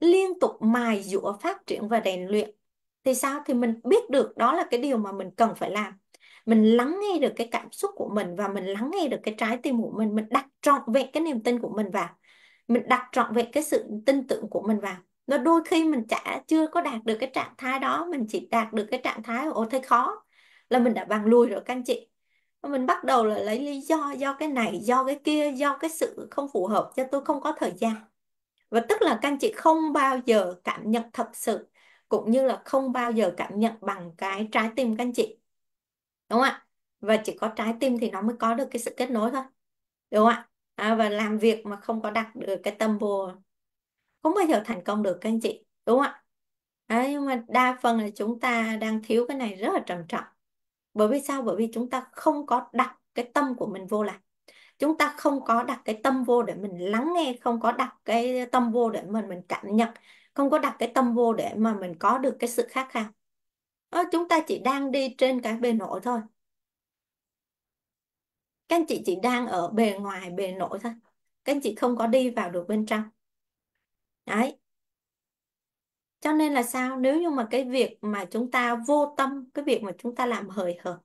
[SPEAKER 1] liên tục mài dũa phát triển và rèn luyện thì sao thì mình biết được đó là cái điều mà mình cần phải làm mình lắng nghe được cái cảm xúc của mình và mình lắng nghe được cái trái tim của mình mình đặt trọn vẹn cái niềm tin của mình vào mình đặt trọn vẹn cái sự tin tưởng của mình vào nó đôi khi mình chả chưa có đạt được cái trạng thái đó mình chỉ đạt được cái trạng thái ô thấy khó là mình đã bằng lùi rồi các anh chị mình bắt đầu là lấy lý do do cái này do cái kia do cái sự không phù hợp cho tôi không có thời gian và tức là các anh chị không bao giờ cảm nhận thật sự cũng như là không bao giờ cảm nhận bằng cái trái tim các anh chị đúng không ạ và chỉ có trái tim thì nó mới có được cái sự kết nối thôi đúng không ạ à, và làm việc mà không có đặt được cái tâm vô không bao giờ thành công được các anh chị đúng không ạ à, nhưng mà đa phần là chúng ta đang thiếu cái này rất là trầm trọng bởi vì sao bởi vì chúng ta không có đặt cái tâm của mình vô lại chúng ta không có đặt cái tâm vô để mình lắng nghe không có đặt cái tâm vô để mình mình cảm nhận không có đặt cái tâm vô để mà mình có được cái sự khác khao à, chúng ta chỉ đang đi trên cái bề nổi thôi các anh chị chỉ đang ở bề ngoài bề nội thôi các anh chị không có đi vào được bên trong đấy cho nên là sao nếu như mà cái việc mà chúng ta vô tâm cái việc mà chúng ta làm hời hợt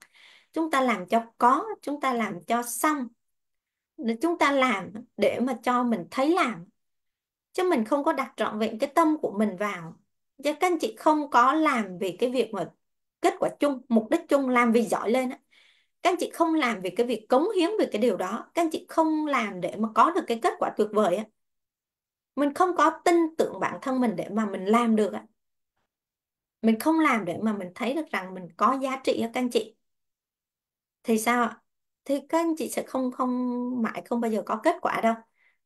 [SPEAKER 1] chúng ta làm cho có chúng ta làm cho xong chúng ta làm để mà cho mình thấy làm chứ mình không có đặt trọn vẹn cái tâm của mình vào chứ các anh chị không có làm vì cái việc mà kết quả chung mục đích chung làm vì giỏi lên á các anh chị không làm về cái việc cống hiến về cái điều đó các anh chị không làm để mà có được cái kết quả tuyệt vời á mình không có tin tưởng bản thân mình để mà mình làm được á mình không làm để mà mình thấy được rằng mình có giá trị á các anh chị thì sao ạ thì các anh chị sẽ không không mãi không bao giờ có kết quả đâu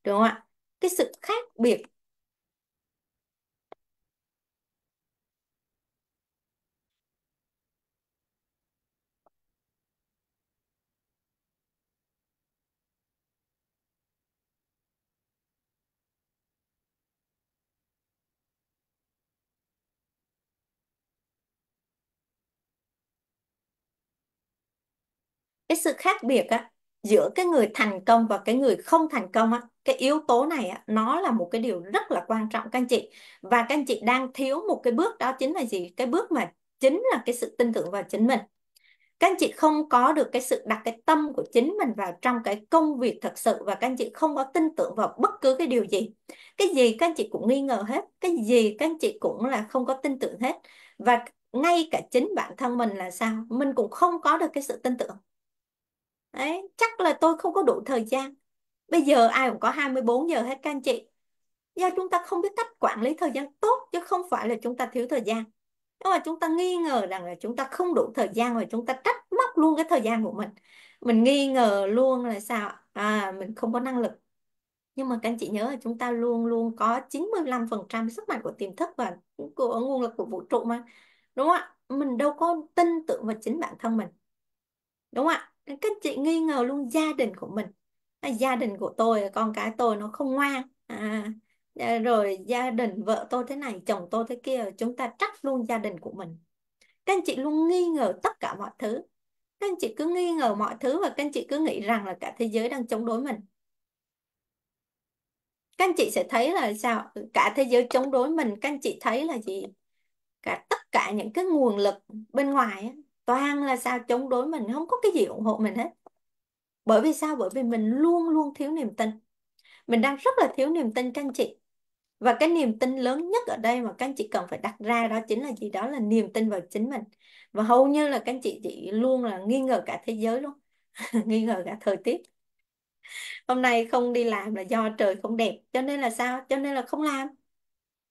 [SPEAKER 1] đúng không ạ cái sự khác biệt sự khác biệt á, giữa cái người thành công và cái người không thành công á, cái yếu tố này á, nó là một cái điều rất là quan trọng các anh chị và các anh chị đang thiếu một cái bước đó chính là gì cái bước mà chính là cái sự tin tưởng vào chính mình các anh chị không có được cái sự đặt cái tâm của chính mình vào trong cái công việc thật sự và các anh chị không có tin tưởng vào bất cứ cái điều gì cái gì các anh chị cũng nghi ngờ hết cái gì các anh chị cũng là không có tin tưởng hết và ngay cả chính bản thân mình là sao mình cũng không có được cái sự tin tưởng Đấy, chắc là tôi không có đủ thời gian. Bây giờ ai cũng có 24 giờ hết các anh chị. Do chúng ta không biết cách quản lý thời gian tốt chứ không phải là chúng ta thiếu thời gian. Nhưng mà chúng ta nghi ngờ rằng là chúng ta không đủ thời gian và chúng ta trách móc luôn cái thời gian của mình. Mình nghi ngờ luôn là sao? À, mình không có năng lực. Nhưng mà các anh chị nhớ là chúng ta luôn luôn có 95% sức mạnh của tiềm thức và của nguồn lực của vũ trụ mà. Đúng không ạ? Mình đâu có tin tưởng vào chính bản thân mình. Đúng không ạ? các chị nghi ngờ luôn gia đình của mình à, gia đình của tôi con cái tôi nó không ngoan à, à, rồi gia đình vợ tôi thế này chồng tôi thế kia chúng ta trách luôn gia đình của mình các anh chị luôn nghi ngờ tất cả mọi thứ các anh chị cứ nghi ngờ mọi thứ và các anh chị cứ nghĩ rằng là cả thế giới đang chống đối mình các anh chị sẽ thấy là sao cả thế giới chống đối mình các anh chị thấy là gì cả tất cả những cái nguồn lực bên ngoài toàn là sao chống đối mình không có cái gì ủng hộ mình hết bởi vì sao bởi vì mình luôn luôn thiếu niềm tin mình đang rất là thiếu niềm tin các anh chị và cái niềm tin lớn nhất ở đây mà các anh chị cần phải đặt ra đó chính là gì đó là niềm tin vào chính mình và hầu như là các anh chị chị luôn là nghi ngờ cả thế giới luôn nghi ngờ cả thời tiết hôm nay không đi làm là do trời không đẹp cho nên là sao cho nên là không làm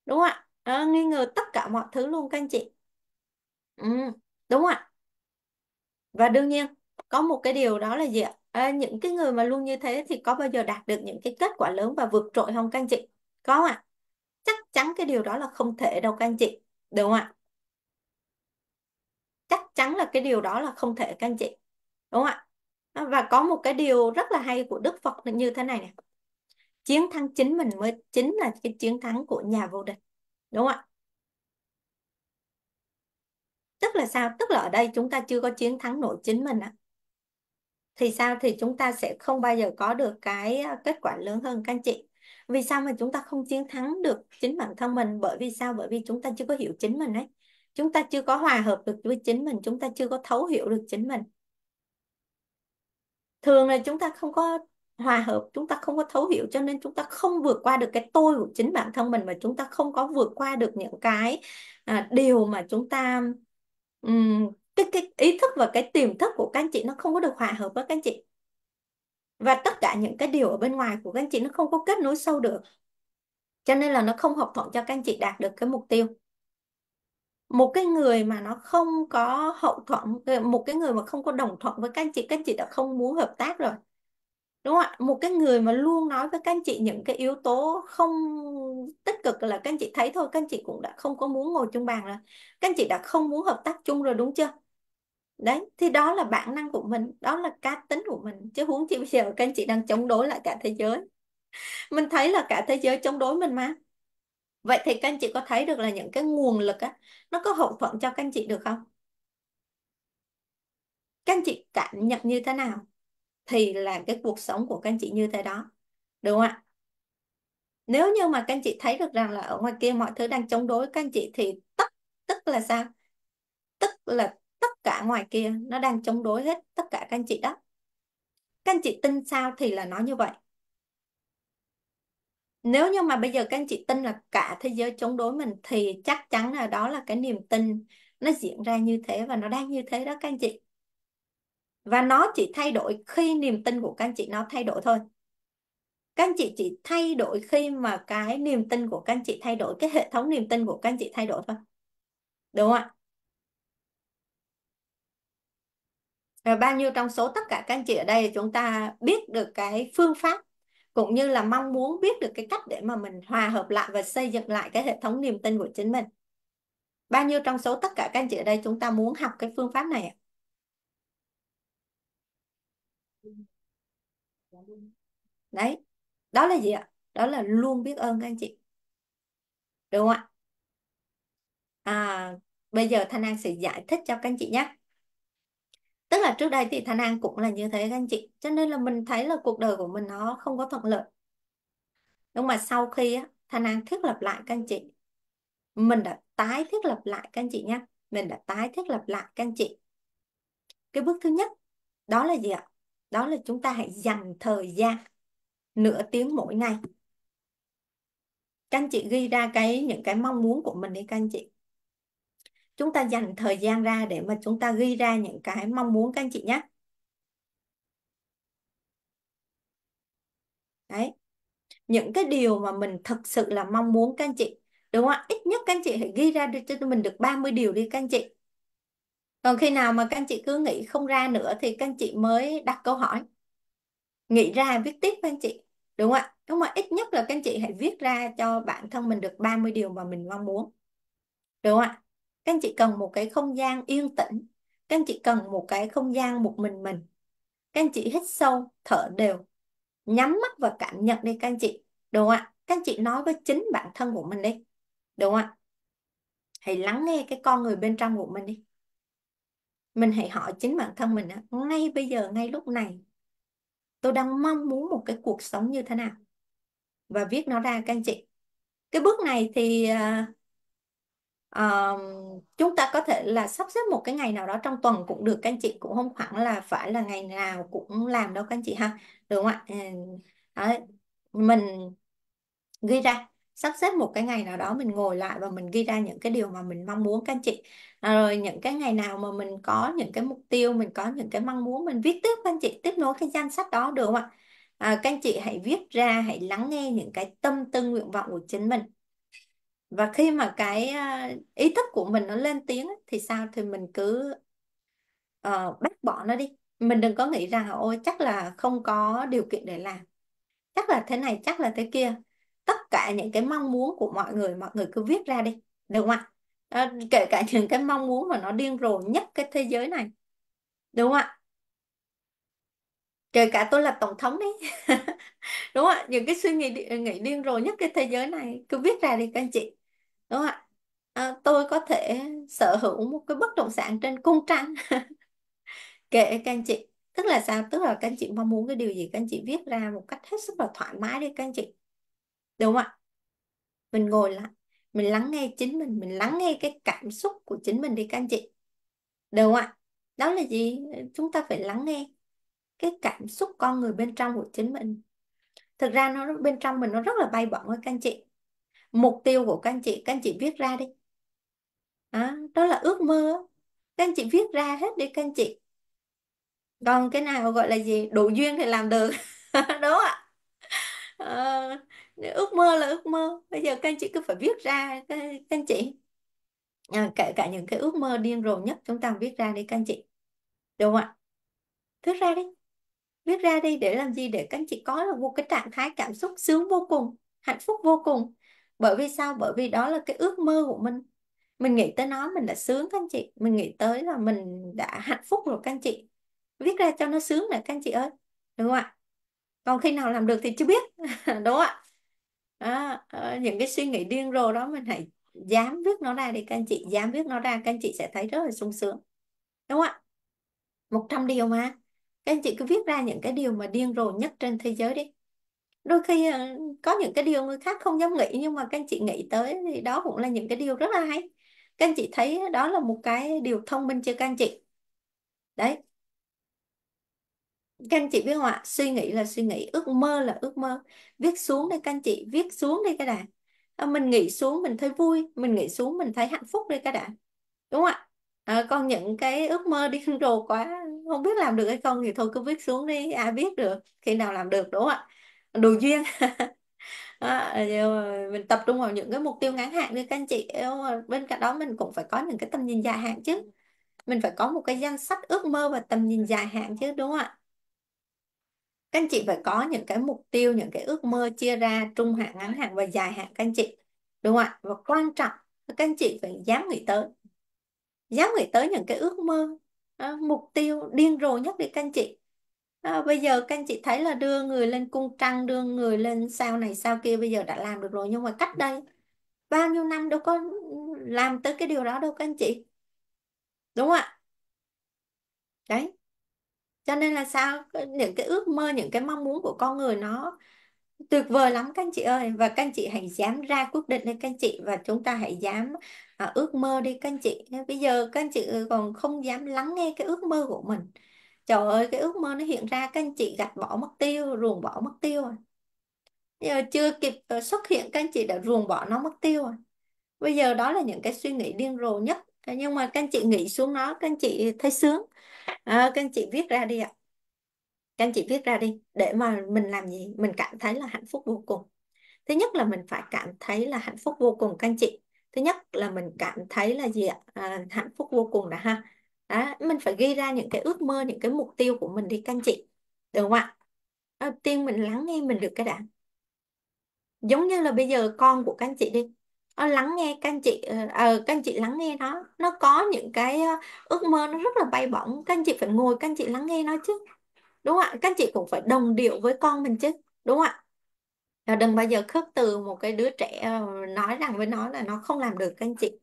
[SPEAKER 1] đúng không ạ à, nghi ngờ tất cả mọi thứ luôn các anh chị ừ, đúng không ạ và đương nhiên có một cái điều đó là gì ạ à, những cái người mà luôn như thế thì có bao giờ đạt được những cái kết quả lớn và vượt trội không các anh chị có không ạ chắc chắn cái điều đó là không thể đâu các anh chị đúng không ạ chắc chắn là cái điều đó là không thể các anh chị đúng không ạ à, và có một cái điều rất là hay của Đức Phật như thế này nè chiến thắng chính mình mới chính là cái chiến thắng của nhà vô địch đúng không ạ tức là sao tức là ở đây chúng ta chưa có chiến thắng nội chính mình á thì sao thì chúng ta sẽ không bao giờ có được cái kết quả lớn hơn các anh chị vì sao mà chúng ta không chiến thắng được chính bản thân mình bởi vì sao bởi vì chúng ta chưa có hiểu chính mình ấy chúng ta chưa có hòa hợp được với chính mình chúng ta chưa có thấu hiểu được chính mình thường là chúng ta không có hòa hợp chúng ta không có thấu hiểu cho nên chúng ta không vượt qua được cái tôi của chính bản thân mình mà chúng ta không có vượt qua được những cái à, điều mà chúng ta um, cái cái ý thức và cái tiềm thức của các anh chị nó không có được hòa hợp với các anh chị và tất cả những cái điều ở bên ngoài của các anh chị nó không có kết nối sâu được cho nên là nó không hợp thuận cho các anh chị đạt được cái mục tiêu một cái người mà nó không có hậu thuẫn một cái người mà không có đồng thuận với các anh chị các anh chị đã không muốn hợp tác rồi đúng không ạ một cái người mà luôn nói với các anh chị những cái yếu tố không tích cực là các anh chị thấy thôi các anh chị cũng đã không có muốn ngồi chung bàn rồi các anh chị đã không muốn hợp tác chung rồi đúng chưa đấy thì đó là bản năng của mình đó là cá tính của mình chứ huống chi bây giờ các anh chị đang chống đối lại cả thế giới mình thấy là cả thế giới chống đối mình mà vậy thì các anh chị có thấy được là những cái nguồn lực á nó có hậu thuẫn cho các anh chị được không các anh chị cảm nhận như thế nào thì là cái cuộc sống của các anh chị như thế đó đúng không ạ nếu như mà các anh chị thấy được rằng là ở ngoài kia mọi thứ đang chống đối các anh chị thì tất tức là sao tức là tất cả ngoài kia nó đang chống đối hết tất cả các anh chị đó các anh chị tin sao thì là nó như vậy nếu như mà bây giờ các anh chị tin là cả thế giới chống đối mình thì chắc chắn là đó là cái niềm tin nó diễn ra như thế và nó đang như thế đó các anh chị và nó chỉ thay đổi khi niềm tin của các anh chị nó thay đổi thôi các anh chị chỉ thay đổi khi mà cái niềm tin của các anh chị thay đổi cái hệ thống niềm tin của các anh chị thay đổi thôi đúng không ạ rồi bao nhiêu trong số tất cả các anh chị ở đây chúng ta biết được cái phương pháp cũng như là mong muốn biết được cái cách để mà mình hòa hợp lại và xây dựng lại cái hệ thống niềm tin của chính mình bao nhiêu trong số tất cả các anh chị ở đây chúng ta muốn học cái phương pháp này ạ đấy đó là gì ạ đó là luôn biết ơn các anh chị đúng không ạ à, bây giờ thanh an sẽ giải thích cho các anh chị nhé tức là trước đây thì thanh an cũng là như thế các anh chị cho nên là mình thấy là cuộc đời của mình nó không có thuận lợi nhưng mà sau khi thanh an thiết lập lại các anh chị mình đã tái thiết lập lại các anh chị nhé mình đã tái thiết lập lại các anh chị cái bước thứ nhất đó là gì ạ đó là chúng ta hãy dành thời gian nửa tiếng mỗi ngày các anh chị ghi ra cái những cái mong muốn của mình đi các anh chị chúng ta dành thời gian ra để mà chúng ta ghi ra những cái mong muốn các anh chị nhé đấy những cái điều mà mình thật sự là mong muốn các anh chị đúng không ít nhất các anh chị hãy ghi ra cho mình được 30 điều đi các anh chị còn khi nào mà các anh chị cứ nghĩ không ra nữa thì các anh chị mới đặt câu hỏi nghĩ ra viết tiếp các anh chị đúng không ạ đúng ạ. ít nhất là các anh chị hãy viết ra cho bản thân mình được 30 điều mà mình mong muốn đúng không ạ các anh chị cần một cái không gian yên tĩnh các anh chị cần một cái không gian một mình mình các anh chị hít sâu thở đều nhắm mắt và cảm nhận đi các anh chị đúng không ạ các anh chị nói với chính bản thân của mình đi đúng không ạ hãy lắng nghe cái con người bên trong của mình đi mình hãy hỏi chính bản thân mình đó, ngay bây giờ ngay lúc này tôi đang mong muốn một cái cuộc sống như thế nào và viết nó ra các anh chị cái bước này thì uh, chúng ta có thể là sắp xếp một cái ngày nào đó trong tuần cũng được các anh chị cũng không khoảng là phải là ngày nào cũng làm đâu các anh chị ha đúng không ạ ừ. đấy. mình ghi ra sắp xếp một cái ngày nào đó mình ngồi lại và mình ghi ra những cái điều mà mình mong muốn các anh chị à, rồi những cái ngày nào mà mình có những cái mục tiêu mình có những cái mong muốn mình viết tiếp các anh chị tiếp nối cái danh sách đó được không ạ à, các anh chị hãy viết ra hãy lắng nghe những cái tâm tư nguyện vọng của chính mình và khi mà cái à, ý thức của mình nó lên tiếng thì sao thì mình cứ uh, bác bỏ nó đi mình đừng có nghĩ rằng ôi chắc là không có điều kiện để làm chắc là thế này chắc là thế kia tất cả những cái mong muốn của mọi người mọi người cứ viết ra đi được không ạ à, kể cả những cái mong muốn mà nó điên rồ nhất cái thế giới này đúng không ạ kể cả tôi là tổng thống đấy đúng không ạ những cái suy nghĩ nghĩ điên rồ nhất cái thế giới này cứ viết ra đi các anh chị đúng không ạ à, tôi có thể sở hữu một cái bất động sản trên cung trăng kể các anh chị tức là sao tức là các anh chị mong muốn cái điều gì các anh chị viết ra một cách hết sức là thoải mái đi các anh chị đúng không ạ mình ngồi lại mình lắng nghe chính mình mình lắng nghe cái cảm xúc của chính mình đi các anh chị đúng không ạ đó là gì chúng ta phải lắng nghe cái cảm xúc con người bên trong của chính mình thực ra nó bên trong mình nó rất là bay bổng các anh chị mục tiêu của các anh chị các anh chị viết ra đi à, đó là ước mơ các anh chị viết ra hết đi các anh chị còn cái nào gọi là gì đủ duyên thì làm được đúng không ạ ờ ước mơ là ước mơ bây giờ các anh chị cứ phải viết ra các, anh chị à, kể cả những cái ước mơ điên rồ nhất chúng ta viết ra đi các anh chị đúng không ạ viết ra đi viết ra đi để làm gì để các anh chị có được một cái trạng thái cảm xúc sướng vô cùng hạnh phúc vô cùng bởi vì sao bởi vì đó là cái ước mơ của mình mình nghĩ tới nó mình đã sướng các anh chị mình nghĩ tới là mình đã hạnh phúc rồi các anh chị viết ra cho nó sướng nè các anh chị ơi đúng không ạ còn khi nào làm được thì chưa biết đúng không ạ đó, ờ, những cái suy nghĩ điên rồ đó mình hãy dám viết nó ra đi các anh chị dám viết nó ra các anh chị sẽ thấy rất là sung sướng đúng không ạ một trăm điều mà các anh chị cứ viết ra những cái điều mà điên rồ nhất trên thế giới đi đôi khi ờ, có những cái điều người khác không dám nghĩ nhưng mà các anh chị nghĩ tới thì đó cũng là những cái điều rất là hay các anh chị thấy đó là một cái điều thông minh cho các anh chị đấy các anh chị biết không ạ suy nghĩ là suy nghĩ ước mơ là ước mơ viết xuống đây các anh chị viết xuống đây các đã à, mình nghĩ xuống mình thấy vui mình nghĩ xuống mình thấy hạnh phúc đây các đã đúng không ạ à, còn những cái ước mơ điên rồ quá không biết làm được hay không thì thôi cứ viết xuống đi ai biết được khi nào làm được đúng không ạ đồ duyên đó, à, mình tập trung vào những cái mục tiêu ngắn hạn đi các anh chị bên cạnh đó mình cũng phải có những cái tầm nhìn dài hạn chứ mình phải có một cái danh sách ước mơ và tầm nhìn dài hạn chứ đúng không ạ các anh chị phải có những cái mục tiêu những cái ước mơ chia ra trung hạn ngắn hạn và dài hạn các anh chị đúng không ạ và quan trọng các anh chị phải dám nghĩ tới dám nghĩ tới những cái ước mơ à, mục tiêu điên rồ nhất đi các anh chị à, bây giờ các anh chị thấy là đưa người lên cung trăng đưa người lên sao này sao kia bây giờ đã làm được rồi nhưng mà cách đây bao nhiêu năm đâu có làm tới cái điều đó đâu các anh chị đúng không ạ đấy cho nên là sao những cái ước mơ những cái mong muốn của con người nó tuyệt vời lắm các anh chị ơi và các anh chị hãy dám ra quyết định đi các anh chị và chúng ta hãy dám à, ước mơ đi các anh chị bây giờ các anh chị ừ, còn không dám lắng nghe cái ước mơ của mình trời ơi cái ước mơ nó hiện ra các anh chị gạt bỏ mất tiêu ruồng bỏ mất tiêu rồi à. giờ chưa kịp ờ, xuất hiện các anh chị đã ruồng bỏ nó mất tiêu rồi à. bây giờ đó là những cái suy nghĩ điên rồ nhất nhưng mà các anh chị nghĩ xuống nó các anh chị thấy sướng à, các anh chị viết ra đi ạ các anh chị viết ra đi để mà mình làm gì mình cảm thấy là hạnh phúc vô cùng thứ nhất là mình phải cảm thấy là hạnh phúc vô cùng các anh chị thứ nhất là mình cảm thấy là gì ạ à, hạnh phúc vô cùng đã ha đó, mình phải ghi ra những cái ước mơ những cái mục tiêu của mình đi các anh chị được không ạ đầu ờ, tiên mình lắng nghe mình được cái đã giống như là bây giờ con của các anh chị đi à, lắng nghe các anh chị ờ, ờ, các anh chị lắng nghe nó nó có những cái ờ, ước mơ nó rất là bay bổng các anh chị phải ngồi các anh chị lắng nghe nó chứ đúng không ạ các anh chị cũng phải đồng điệu với con mình chứ đúng không ạ đừng bao giờ khước từ một cái đứa trẻ ờ, nói rằng với nó là nó không làm được các anh chị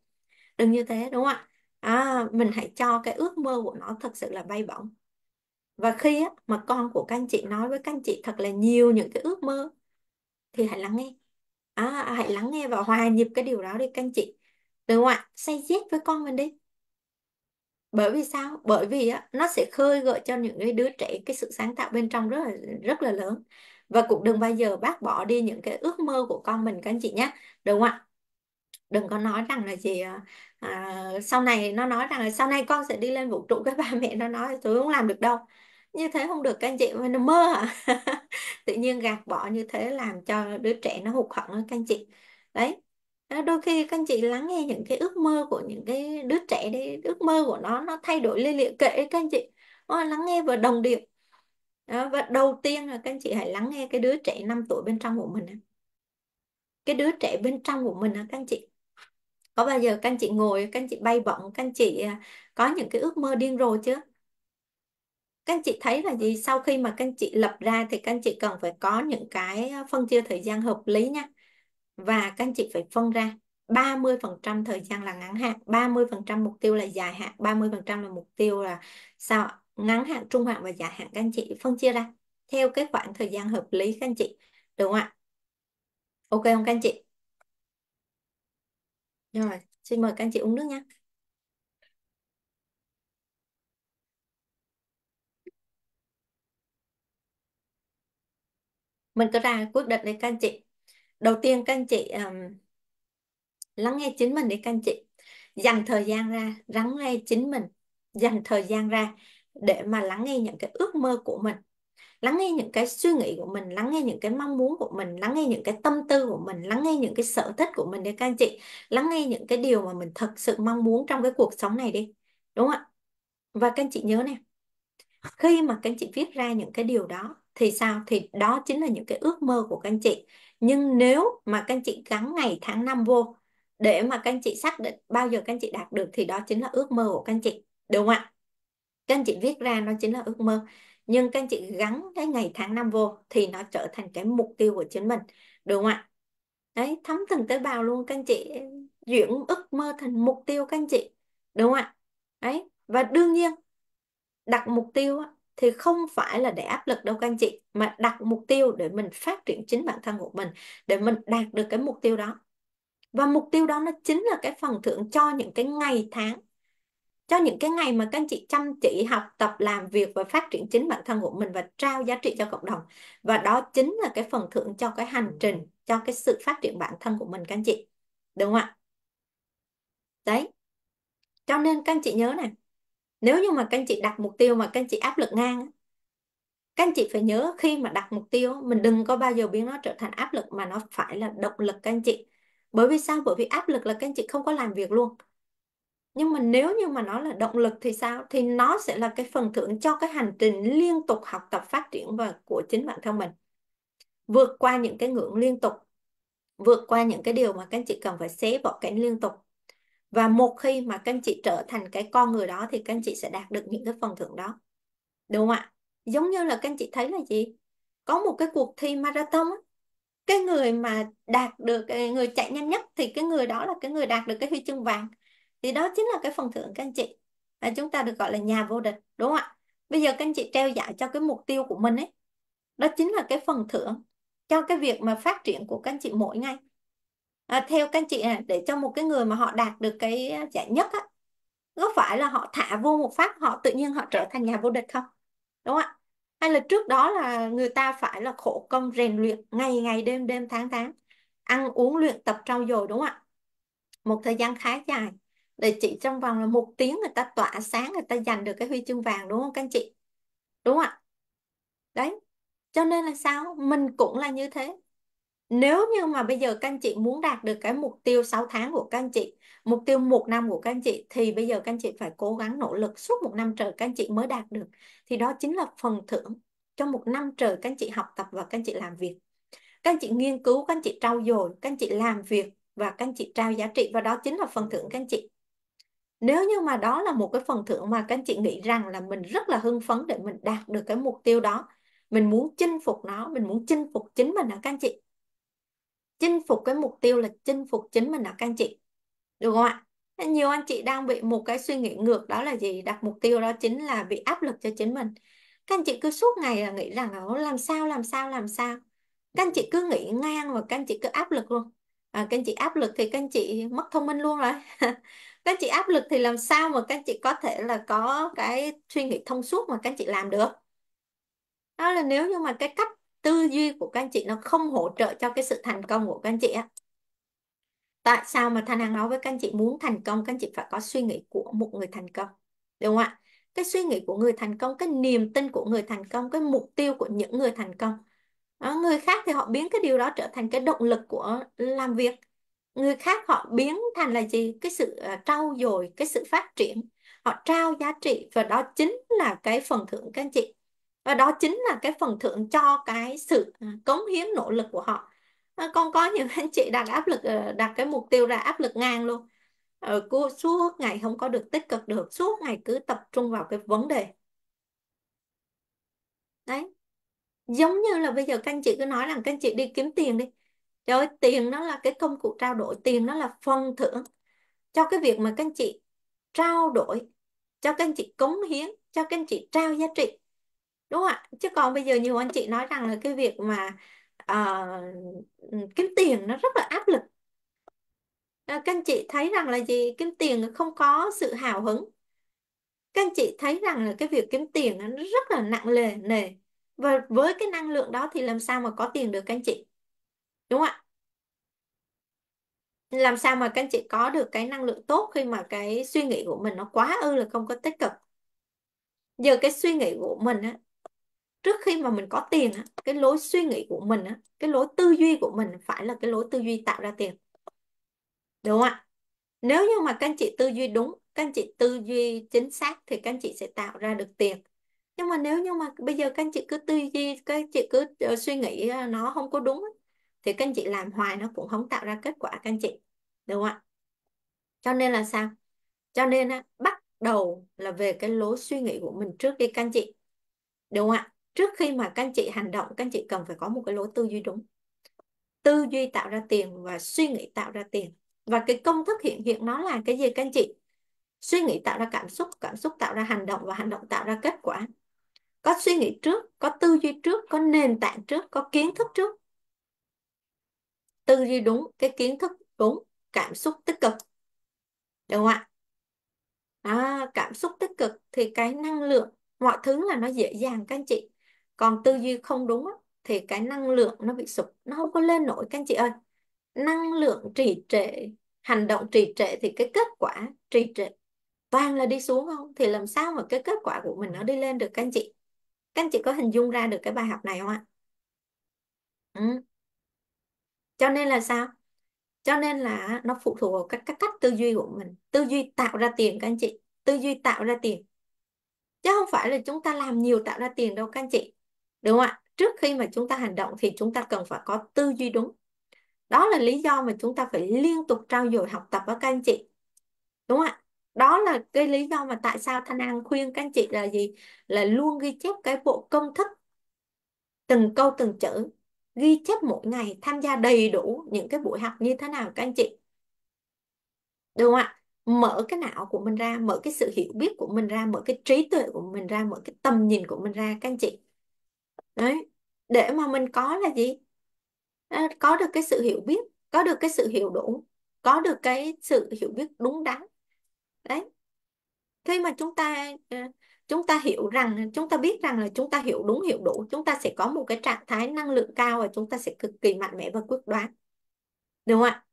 [SPEAKER 1] đừng như thế đúng không ạ à, mình hãy cho cái ước mơ của nó thật sự là bay bổng và khi á, mà con của các anh chị nói với các anh chị thật là nhiều những cái ước mơ thì hãy lắng nghe À, à, hãy lắng nghe và hòa nhịp cái điều đó đi các anh chị Đúng không ạ say yes với con mình đi bởi vì sao bởi vì á, nó sẽ khơi gợi cho những cái đứa trẻ cái sự sáng tạo bên trong rất là rất là lớn và cũng đừng bao giờ bác bỏ đi những cái ước mơ của con mình các anh chị nhé đúng không ạ đừng có nói rằng là gì à, à, sau này nó nói rằng là sau này con sẽ đi lên vũ trụ các ba mẹ nó nói tôi không làm được đâu như thế không được các anh chị mà nó mơ hả tự nhiên gạt bỏ như thế làm cho đứa trẻ nó hụt hẫng các anh chị đấy à, đôi khi các anh chị lắng nghe những cái ước mơ của những cái đứa trẻ đấy ước mơ của nó nó thay đổi lên liệu kệ các anh chị Ôi, lắng nghe và đồng điệu đó, và đầu tiên là các anh chị hãy lắng nghe cái đứa trẻ 5 tuổi bên trong của mình cái đứa trẻ bên trong của mình các anh chị có bao giờ các anh chị ngồi các anh chị bay bổng các anh chị à, có những cái ước mơ điên rồ chưa các anh chị thấy là gì sau khi mà các anh chị lập ra thì các anh chị cần phải có những cái ờ, phân chia thời gian hợp lý nha và các anh chị phải phân ra 30% thời gian là ngắn hạn 30% mục tiêu là dài hạn 30% là mục tiêu là sao ngắn hạn trung hạn và dài hạn các anh chị phân chia ra theo cái khoảng thời gian hợp lý các anh chị đúng không ạ ok không các anh chị rồi xin mời các anh chị uống nước nha mình có ra quyết định đấy các anh chị đầu tiên các anh chị um, lắng nghe chính mình đi các anh chị dành thời gian ra lắng nghe chính mình dành thời gian ra để mà lắng nghe những cái ước mơ của mình lắng nghe những cái suy nghĩ của mình lắng nghe những cái mong muốn của mình lắng nghe những cái tâm tư của mình lắng nghe những cái sở thích của mình đi các anh chị lắng nghe những cái điều mà mình thật sự mong muốn trong cái cuộc sống này đi đúng không ạ và các anh chị nhớ này khi mà các anh chị viết ra những cái điều đó thì sao thì đó chính là những cái ước mơ của các anh chị nhưng nếu mà các anh chị gắn ngày tháng năm vô để mà các anh chị xác định bao giờ các anh chị đạt được thì đó chính là ước mơ của các anh chị đúng không ạ các anh chị viết ra nó chính là ước mơ nhưng các anh chị gắn cái ngày tháng năm vô thì nó trở thành cái mục tiêu của chính mình đúng không ạ đấy thấm từng tế bào luôn các anh chị chuyển ước mơ thành mục tiêu các anh chị đúng không ạ đấy và đương nhiên đặt mục tiêu thì không phải là để áp lực đâu các anh chị mà đặt mục tiêu để mình phát triển chính bản thân của mình để mình đạt được cái mục tiêu đó và mục tiêu đó nó chính là cái phần thưởng cho những cái ngày tháng cho những cái ngày mà các anh chị chăm chỉ học tập làm việc và phát triển chính bản thân của mình và trao giá trị cho cộng đồng và đó chính là cái phần thưởng cho cái hành trình cho cái sự phát triển bản thân của mình các anh chị đúng không ạ đấy cho nên các anh chị nhớ này nếu như mà các anh chị đặt mục tiêu mà các anh chị áp lực ngang các anh chị phải nhớ khi mà đặt mục tiêu mình đừng có bao giờ biến nó trở thành áp lực mà nó phải là động lực các anh chị bởi vì sao bởi vì áp lực là các anh chị không có làm việc luôn nhưng mà nếu như mà nó là động lực thì sao thì nó sẽ là cái phần thưởng cho cái hành trình liên tục học tập phát triển và của chính bản thân mình vượt qua những cái ngưỡng liên tục vượt qua những cái điều mà các anh chị cần phải xé bỏ cảnh liên tục và một khi mà các anh chị trở thành cái con người đó thì các anh chị sẽ đạt được những cái phần thưởng đó đúng không ạ giống như là các anh chị thấy là gì có một cái cuộc thi marathon cái người mà đạt được người chạy nhanh nhất thì cái người đó là cái người đạt được cái huy chương vàng thì đó chính là cái phần thưởng các anh chị à, chúng ta được gọi là nhà vô địch đúng không ạ bây giờ các anh chị treo giải cho cái mục tiêu của mình ấy đó chính là cái phần thưởng cho cái việc mà phát triển của các anh chị mỗi ngày à, theo các anh chị à, để cho một cái người mà họ đạt được cái giải nhất á có phải là họ thả vô một phát họ tự nhiên họ trở thành nhà vô địch không đúng không ạ hay là trước đó là người ta phải là khổ công rèn luyện ngày ngày đêm đêm tháng tháng ăn uống luyện tập trau dồi đúng không ạ một thời gian khá dài để chỉ trong vòng là một tiếng người ta tỏa sáng người ta giành được cái huy chương vàng đúng không các anh chị đúng không ạ đấy cho nên là sao mình cũng là như thế nếu như mà bây giờ các anh chị muốn đạt được cái mục tiêu 6 tháng của các anh chị, mục tiêu một năm của các anh chị thì bây giờ các anh chị phải cố gắng nỗ lực suốt một năm trời các anh chị mới đạt được. Thì đó chính là phần thưởng cho một năm trời các anh chị học tập và các anh chị làm việc. Các anh chị nghiên cứu, các anh chị trau dồi, các anh chị làm việc và các anh chị trao giá trị và đó chính là phần thưởng các anh chị. Nếu như mà đó là một cái phần thưởng mà các anh chị nghĩ rằng là mình rất là hưng phấn để mình đạt được cái mục tiêu đó, mình muốn chinh phục nó, mình muốn chinh phục chính mình đó các anh chị chinh phục cái mục tiêu là chinh phục chính mình đó các anh chị được không ạ nhiều anh chị đang bị một cái suy nghĩ ngược đó là gì đặt mục tiêu đó chính là bị áp lực cho chính mình các anh chị cứ suốt ngày là nghĩ rằng là làm sao làm sao làm sao các anh chị cứ nghĩ ngang và các anh chị cứ áp lực luôn à, các anh chị áp lực thì các anh chị mất thông minh luôn rồi các anh chị áp lực thì làm sao mà các anh chị có thể là có cái suy nghĩ thông suốt mà các anh chị làm được đó là nếu như mà cái cách tư duy của các anh chị nó không hỗ trợ cho cái sự thành công của các anh chị á tại sao mà thanh hằng nói với các anh chị muốn thành công các anh chị phải có suy nghĩ của một người thành công đúng không ạ cái suy nghĩ của người thành công cái niềm tin của người thành công cái mục tiêu của những người thành công đó, người khác thì họ biến cái điều đó trở thành cái động lực của làm việc người khác họ biến thành là gì cái sự à, trau dồi cái sự phát triển họ trao giá trị và đó chính là cái phần thưởng các anh chị và đó chính là cái phần thưởng cho cái sự à, cống hiến nỗ lực của họ à, con có những anh chị đặt áp lực ờ, đặt cái mục tiêu ra áp lực ngang luôn ở ờ, cô suốt ngày không có được tích cực được suốt ngày cứ tập trung vào cái vấn đề đấy giống như là bây giờ các anh chị cứ nói rằng các anh chị đi kiếm tiền đi trời ơi, tiền nó là cái công cụ trao đổi tiền nó là phần thưởng cho cái việc mà các anh chị trao đổi cho các anh chị cống hiến cho các anh chị trao giá trị đúng ạ chứ còn bây giờ nhiều anh chị nói rằng là cái việc mà uh, kiếm tiền nó rất là áp lực ờ, các anh chị thấy rằng là gì kiếm tiền không có sự hào hứng các anh chị thấy rằng là cái việc kiếm tiền nó rất là nặng lề nề và với cái năng lượng đó thì làm sao mà có tiền được các anh chị đúng không ạ làm sao mà các anh chị có được cái năng lượng tốt khi mà cái suy nghĩ của mình nó quá ư là không có tích cực giờ cái suy nghĩ của mình á, trước khi mà mình có tiền cái lối suy nghĩ của mình cái lối tư duy của mình phải là cái lối tư duy tạo ra tiền đúng không ạ nếu như mà các anh chị tư duy đúng các anh chị tư duy chính xác thì các anh chị sẽ tạo ra được tiền nhưng mà nếu như mà bây giờ các anh chị cứ tư duy các anh chị cứ ờ, suy nghĩ ờ, nó không có đúng thì các anh chị làm hoài nó cũng không tạo ra kết quả các anh chị đúng không ạ cho nên là sao cho nên bắt đầu là về cái lối suy nghĩ của mình trước đi các anh chị đúng không ạ trước khi mà các anh chị hành động các anh chị cần phải có một cái lối tư duy đúng tư duy tạo ra tiền và suy nghĩ tạo ra tiền và cái công thức hiện hiện nó là cái gì các anh chị suy nghĩ tạo ra cảm xúc cảm xúc tạo ra hành động và hành động tạo ra kết quả có suy nghĩ trước có tư duy trước có nền tảng trước có kiến thức trước tư duy đúng cái kiến thức đúng cảm xúc tích cực được không ạ à, cảm xúc tích cực thì cái năng lượng mọi thứ là nó dễ dàng các anh chị còn tư duy không đúng thì cái năng lượng nó bị sụp nó không có lên nổi các anh chị ơi năng lượng trì trệ hành động trì trệ thì cái kết quả trì trệ toàn là đi xuống không thì làm sao mà cái kết quả của mình nó đi lên được các anh chị các anh chị có hình dung ra được cái bài học này không ạ ừ. cho nên là sao cho nên là nó phụ thuộc vào các cách, cách tư duy của mình tư duy tạo ra tiền các anh chị tư duy tạo ra tiền chứ không phải là chúng ta làm nhiều tạo ra tiền đâu các anh chị đúng không ạ trước khi mà chúng ta hành động thì chúng ta cần phải có tư duy đúng đó là lý do mà chúng ta phải liên tục trao dồi học tập với các anh chị đúng không ạ đó là cái lý do mà tại sao thanh an khuyên các anh chị là gì là luôn ghi chép cái bộ công thức từng câu từng chữ ghi chép mỗi ngày tham gia đầy đủ những cái buổi học như thế nào các anh chị đúng không ạ mở cái não của mình ra mở cái sự hiểu biết của mình ra mở cái trí tuệ của mình ra mở cái tầm nhìn của mình ra các anh chị đấy để mà mình có là gì à, có được cái sự hiểu biết có được cái sự hiểu đủ có được cái sự hiểu biết đúng đắn đấy khi mà chúng ta à, chúng ta hiểu rằng chúng ta biết rằng là chúng ta hiểu đúng hiểu đủ chúng ta sẽ có một cái trạng thái năng lượng cao và chúng ta sẽ cực kỳ mạnh mẽ và quyết đoán đúng không ạ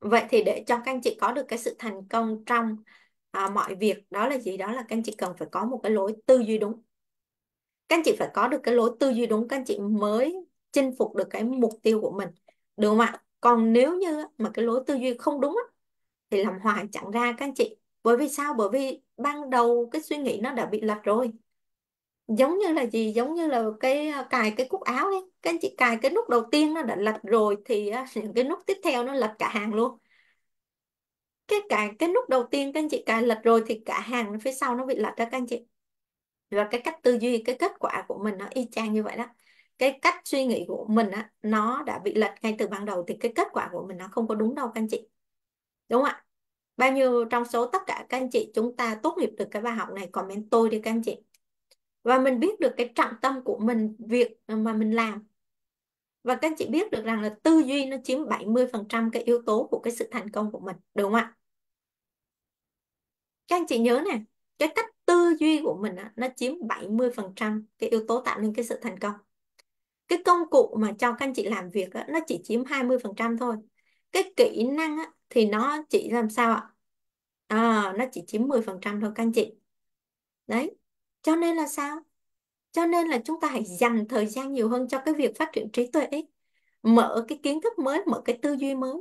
[SPEAKER 1] vậy thì để cho các anh chị có được cái sự thành công trong à, mọi việc đó là gì đó là các anh chị cần phải có một cái lối tư duy đúng các anh chị phải có được cái lối tư duy đúng các anh chị mới chinh phục được cái mục tiêu của mình được không ạ còn nếu như mà cái lối tư duy không đúng thì làm hoài chẳng ra các anh chị bởi vì sao bởi vì ban đầu cái suy nghĩ nó đã bị lệch rồi giống như là gì giống như là cái à, cài cái cúc áo ấy các anh chị cài cái nút đầu tiên nó đã lệch rồi thì à, những cái nút tiếp theo nó lệch cả hàng luôn cái cài cái nút đầu tiên các anh chị cài lệch rồi thì cả hàng phía sau nó bị lệch ra các anh chị và cái cách tư duy cái kết quả của mình nó y chang như vậy đó cái cách suy nghĩ của mình á nó đã bị lệch ngay từ ban đầu thì cái kết quả của mình nó không có đúng đâu các anh chị đúng không ạ bao nhiêu trong số tất cả các anh chị chúng ta tốt nghiệp được cái bài học này comment tôi đi các anh chị và mình biết được cái trọng tâm của mình việc mà mình làm và các anh chị biết được rằng là tư duy nó chiếm 70% cái yếu tố của cái sự thành công của mình đúng không ạ các anh chị nhớ nè cái cách duy của mình nó chiếm 70% cái yếu tố tạo nên cái sự thành công cái công cụ mà cho các anh chị làm việc nó chỉ chiếm 20% thôi cái kỹ năng thì nó chỉ làm sao ạ à, nó chỉ chiếm 10% thôi các anh chị đấy cho nên là sao cho nên là chúng ta hãy dành thời gian nhiều hơn cho cái việc phát triển trí tuệ ấy. mở cái kiến thức mới mở cái tư duy mới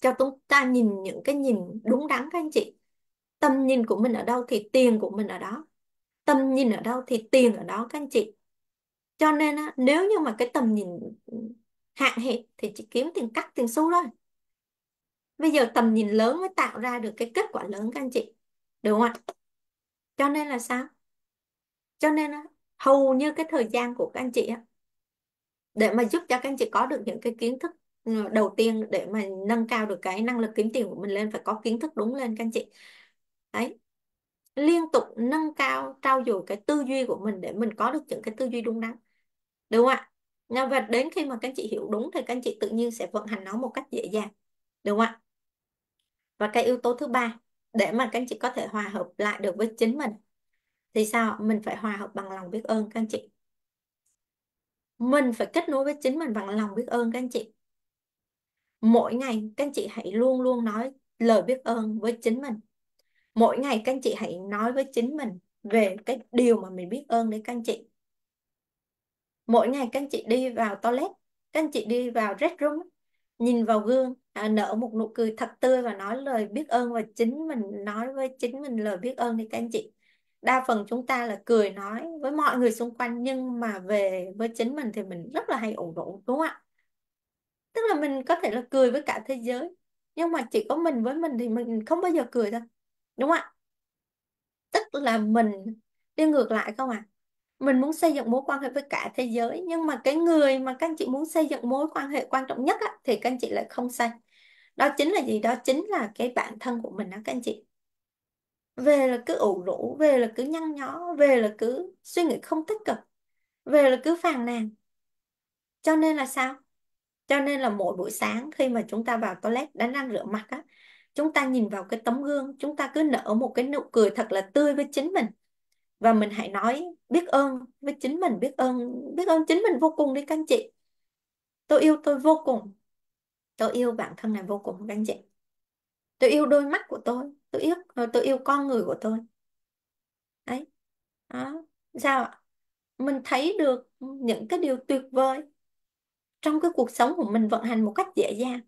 [SPEAKER 1] cho chúng ta nhìn những cái nhìn đúng đắn các anh chị tâm nhìn của mình ở đâu thì tiền của mình ở đó tâm nhìn ở đâu thì tiền ở đó các anh chị cho nên á, nếu như mà cái tầm nhìn hạn hẹp thì chỉ kiếm tiền cắt tiền xu thôi bây giờ tầm nhìn lớn mới tạo ra được cái kết quả lớn các anh chị đúng không ạ cho nên là sao cho nên á, hầu như cái thời gian của các anh chị á, để mà giúp cho các anh chị có được những cái kiến thức ừ, đầu tiên để mà nâng cao được cái năng lực kiếm tiền của mình lên phải có kiến thức đúng lên các anh chị đấy liên tục nâng cao trau dồi cái tư duy của mình để mình có được những cái tư duy đúng đắn đúng không ạ và đến khi mà các chị hiểu đúng thì các chị tự nhiên sẽ vận hành nó một cách dễ dàng đúng không ạ và cái yếu tố thứ ba để mà các chị có thể hòa hợp lại được với chính mình thì sao mình phải hòa hợp bằng lòng biết ơn các anh chị mình phải kết nối với chính mình bằng lòng biết ơn các anh chị mỗi ngày các anh chị hãy luôn luôn nói lời biết ơn với chính mình mỗi ngày các anh chị hãy nói với chính mình về cái điều mà mình biết ơn đến các anh chị mỗi ngày các anh chị đi vào toilet các anh chị đi vào restroom nhìn vào gương à, nở một nụ cười thật tươi và nói lời biết ơn và chính mình nói với chính mình lời biết ơn thì các anh chị đa phần chúng ta là cười nói với mọi người xung quanh nhưng mà về với chính mình thì mình rất là hay ủ rũ đúng không ạ tức là mình có thể là cười với cả thế giới nhưng mà chỉ có mình với mình thì mình không bao giờ cười đâu đúng không ạ tức là mình đi ngược lại không ạ à? mình muốn xây dựng mối quan hệ với cả thế giới nhưng mà cái người mà các anh chị muốn xây dựng mối quan hệ quan trọng nhất á, thì các anh chị lại không xây đó chính là gì đó chính là cái bản thân của mình đó các anh chị về là cứ ủ rũ về là cứ nhăn nhó về là cứ suy nghĩ không tích cực về là cứ phàn nàn cho nên là sao cho nên là mỗi buổi sáng khi mà chúng ta vào toilet đánh răng rửa mặt á chúng ta nhìn vào cái tấm gương chúng ta cứ nở một cái nụ cười thật là tươi với chính mình và mình hãy nói biết ơn với chính mình biết ơn biết ơn chính mình vô cùng đi các anh chị tôi yêu tôi vô cùng tôi yêu bản thân này vô cùng các anh chị tôi yêu đôi mắt của tôi tôi yêu ờ, tôi yêu con người của tôi đấy đó sao ạ mình thấy được những cái điều tuyệt vời trong cái cuộc sống của mình vận hành một cách dễ dàng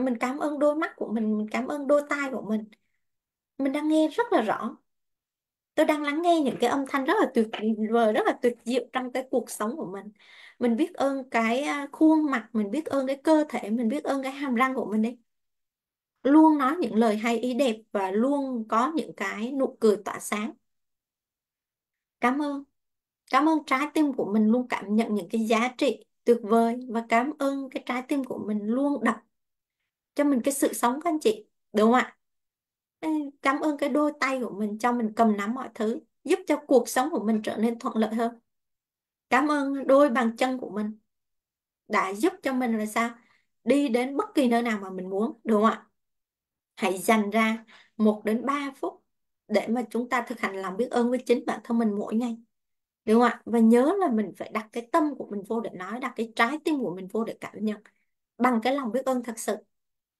[SPEAKER 1] mình cảm ơn đôi mắt của mình mình cảm ơn đôi tai của mình mình đang nghe rất là rõ tôi đang lắng nghe những cái âm thanh rất là tuyệt vời rất là tuyệt diệu trong cái cuộc sống của mình mình biết ơn cái à, khuôn mặt mình biết ơn cái cơ thể mình biết ơn cái hàm răng của mình đi luôn nói những lời hay ý đẹp và luôn có những cái nụ cười tỏa sáng cảm ơn cảm ơn trái tim của mình luôn cảm nhận những cái giá trị tuyệt vời và cảm ơn cái trái tim của mình luôn đập cho mình cái sự sống các anh chị đúng không ạ cảm ơn cái đôi tay của mình cho mình cầm nắm mọi thứ giúp cho cuộc sống của mình trở nên thuận lợi hơn cảm ơn đôi bàn chân của mình đã giúp cho mình là sao đi đến bất kỳ nơi nào mà mình muốn đúng không ạ hãy dành ra một đến 3 phút để mà chúng ta thực hành lòng biết ơn với chính bản thân mình mỗi ngày đúng không ạ và nhớ là mình phải đặt cái tâm của mình vô để nói đặt cái trái tim của mình vô để cảm nhận bằng cái lòng biết ơn thật sự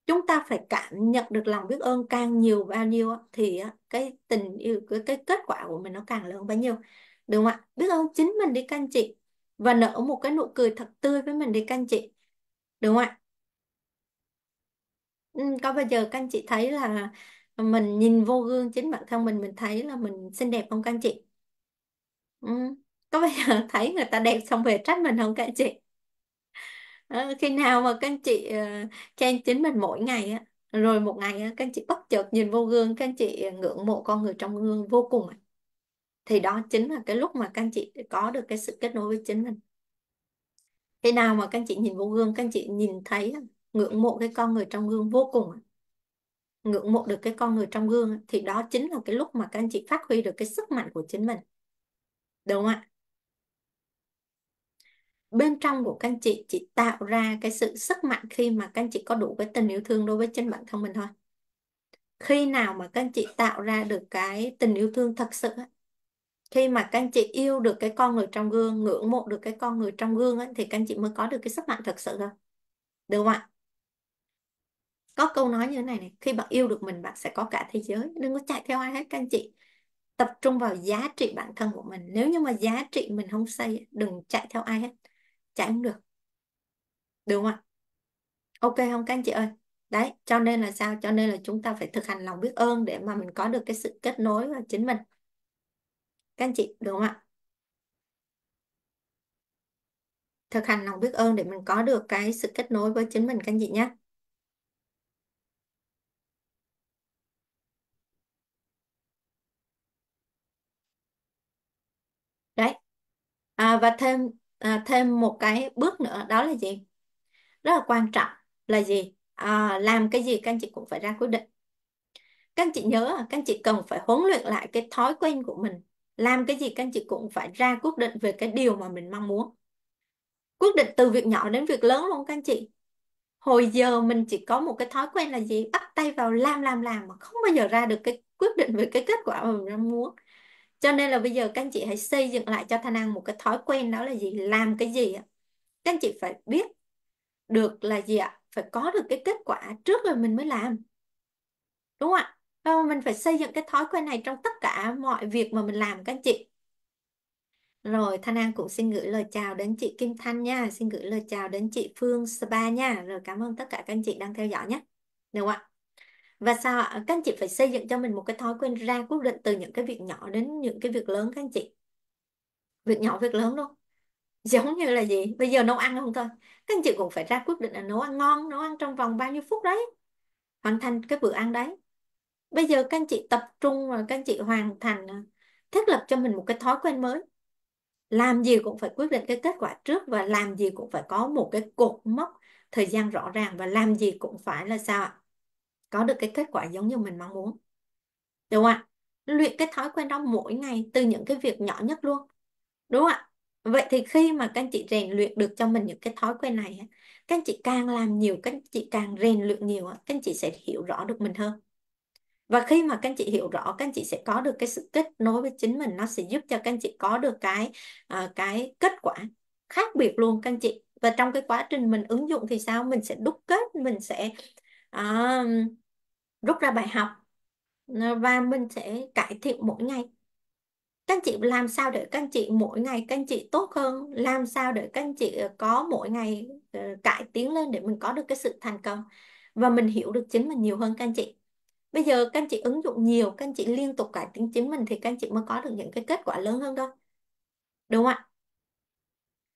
[SPEAKER 1] chúng ta phải cảm nhận được lòng biết ơn càng nhiều bao nhiêu thì cái tình yêu cái, cái kết quả của mình nó càng lớn bấy nhiêu được không ạ biết ơn chính mình đi các anh chị và nở một cái nụ cười thật tươi với mình đi các anh chị được không ạ ừ, có bao giờ các anh chị thấy là mình nhìn vô gương chính bản thân mình mình thấy là mình xinh đẹp không các anh chị ừ. có bao giờ thấy người ta đẹp xong về trách mình không các anh chị Ờ, khi nào mà các anh chị uh, ờ, khen chính mình mỗi ngày á rồi một ngày á các anh chị bất chợt nhìn vô gương các anh chị ngưỡng mộ con người trong gương vô cùng ạ. thì đó chính là cái lúc mà các anh chị có được cái sự kết nối với chính mình khi nào mà các anh chị nhìn vô gương các anh chị nhìn thấy ngưỡng mộ cái con người trong gương vô cùng ạ. ngưỡng mộ được cái con người trong gương thì đó chính là cái lúc mà các anh chị phát huy được cái sức mạnh của chính mình đúng không ạ bên trong của các anh chị chỉ tạo ra cái sự sức mạnh khi mà các anh chị có đủ cái tình yêu thương đối với chính bản thân mình thôi khi nào mà các anh chị tạo ra được cái tình yêu thương thật sự khi mà các anh chị yêu được cái con người trong gương ngưỡng mộ được cái con người trong gương thì các anh chị mới có được cái sức mạnh thật sự thôi được không ạ có câu nói như thế này này khi bạn yêu được mình bạn sẽ có cả thế giới đừng có chạy theo ai hết các anh chị tập trung vào giá trị bản thân của mình nếu như mà giá trị mình không xây đừng chạy theo ai hết chạy không được được không ạ ok không các anh chị ơi đấy cho nên là sao cho nên là chúng ta phải thực hành lòng biết ơn để mà mình có được cái sự kết nối với chính mình các anh chị được không ạ thực hành lòng biết ơn để mình có được cái sự kết nối với chính mình các anh chị nhé đấy à, và thêm à, thêm một cái bước nữa đó là gì rất là quan trọng là gì à, làm cái gì các anh chị cũng phải ra quyết định các anh chị nhớ à, các anh chị cần phải huấn luyện lại cái thói quen của mình làm cái gì các anh chị cũng phải ra quyết định về cái điều mà mình mong muốn quyết định từ việc nhỏ đến việc lớn luôn các anh chị hồi giờ mình chỉ có một cái thói quen là gì bắt tay vào làm làm làm mà không bao giờ ra được cái quyết định về cái kết quả mà mình mong muốn cho nên là bây giờ các anh chị hãy xây dựng lại cho thanh an một cái thói quen đó là gì làm cái gì ạ các anh chị phải biết được là gì ạ phải có được cái kết quả trước rồi mình mới làm đúng không ạ không, mình phải xây dựng cái thói quen này trong tất cả mọi việc mà mình làm các anh chị rồi Thanh An cũng xin gửi lời chào đến chị Kim Thanh nha xin gửi lời chào đến chị Phương Spa nha rồi cảm ơn tất cả các anh chị đang theo dõi nhé được không ạ và sao ạ các anh chị phải xây dựng cho mình một cái thói quen ra quyết định từ những cái việc nhỏ đến những cái việc lớn các anh chị việc nhỏ việc lớn luôn giống như là gì bây giờ nấu ăn không thôi các anh chị cũng phải ra quyết định là nấu ăn ngon nấu ăn trong vòng bao nhiêu phút đấy hoàn thành cái bữa ăn đấy bây giờ các anh chị tập trung và các anh chị hoàn thành à, thiết lập cho mình một cái thói quen mới làm gì cũng phải quyết định cái kết quả trước và làm gì cũng phải có một cái cột mốc thời gian rõ ràng và làm gì cũng phải là sao ạ có được cái kết quả giống như mình mong muốn đúng không ạ luyện cái thói quen đó mỗi ngày từ những cái việc nhỏ nhất luôn đúng không ạ vậy thì khi mà các anh chị rèn luyện được cho mình những cái thói quen này các anh chị càng làm nhiều các anh chị càng rèn luyện nhiều các anh chị sẽ hiểu rõ được mình hơn và khi mà các anh chị hiểu rõ các anh chị sẽ có được cái sự kết nối với chính mình nó sẽ giúp cho các anh chị có được cái ờ, cái kết quả khác biệt luôn các anh chị và trong cái quá trình mình ứng dụng thì sao mình sẽ đúc kết mình sẽ uh, rút ra bài học ờ, và mình sẽ cải thiện mỗi ngày các anh chị làm sao để các anh chị mỗi ngày các anh chị tốt hơn làm sao để các anh chị ờ, có mỗi ngày ờ, cải tiến lên để mình có được cái sự thành công và mình hiểu được chính mình nhiều hơn các anh chị bây giờ các anh chị ứng dụng nhiều các anh chị liên tục cải tiến chính mình thì các anh chị mới có được những cái kết quả lớn hơn đó. đúng không ạ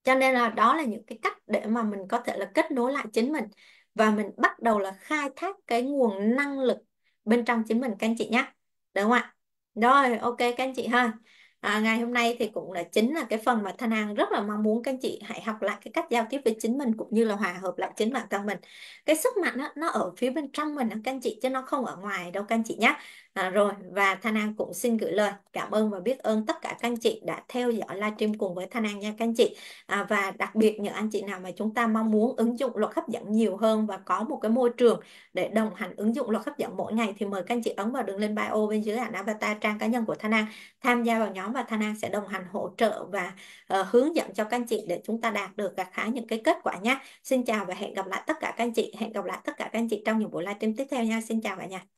[SPEAKER 1] cho nên là đó là những cái cách để mà mình có thể là kết nối lại chính mình và mình bắt đầu là khai thác cái nguồn năng lực bên trong chính mình các anh chị nhé được không ạ rồi ok các anh chị ha à, ngày hôm nay thì cũng là chính là cái phần mà thanh an rất là mong muốn các anh chị hãy học lại cái cách giao tiếp với chính mình cũng như là hòa hợp lại chính bản thân mình cái sức mạnh đó, nó ở phía bên trong mình các anh chị chứ nó không ở ngoài đâu các anh chị nhé À, rồi và Thanh An cũng xin gửi lời cảm ơn và biết ơn tất cả các anh chị đã theo dõi livestream cùng với Thanh An nha các anh chị à, và đặc biệt những anh chị nào mà chúng ta mong muốn ứng dụng luật hấp dẫn nhiều hơn và có một cái môi trường để đồng hành ứng dụng luật hấp dẫn mỗi ngày thì mời các anh chị ấn vào đường link bio bên dưới ảnh avatar trang cá nhân của Thanh An tham gia vào nhóm và Thanh An sẽ đồng hành hỗ trợ và uh, hướng dẫn cho các anh chị để chúng ta đạt được gặt khá những cái kết quả nhé. Xin chào và hẹn gặp lại tất cả các anh chị, hẹn gặp lại tất cả các anh chị trong những buổi livestream tiếp theo nha. Xin chào cả nhà.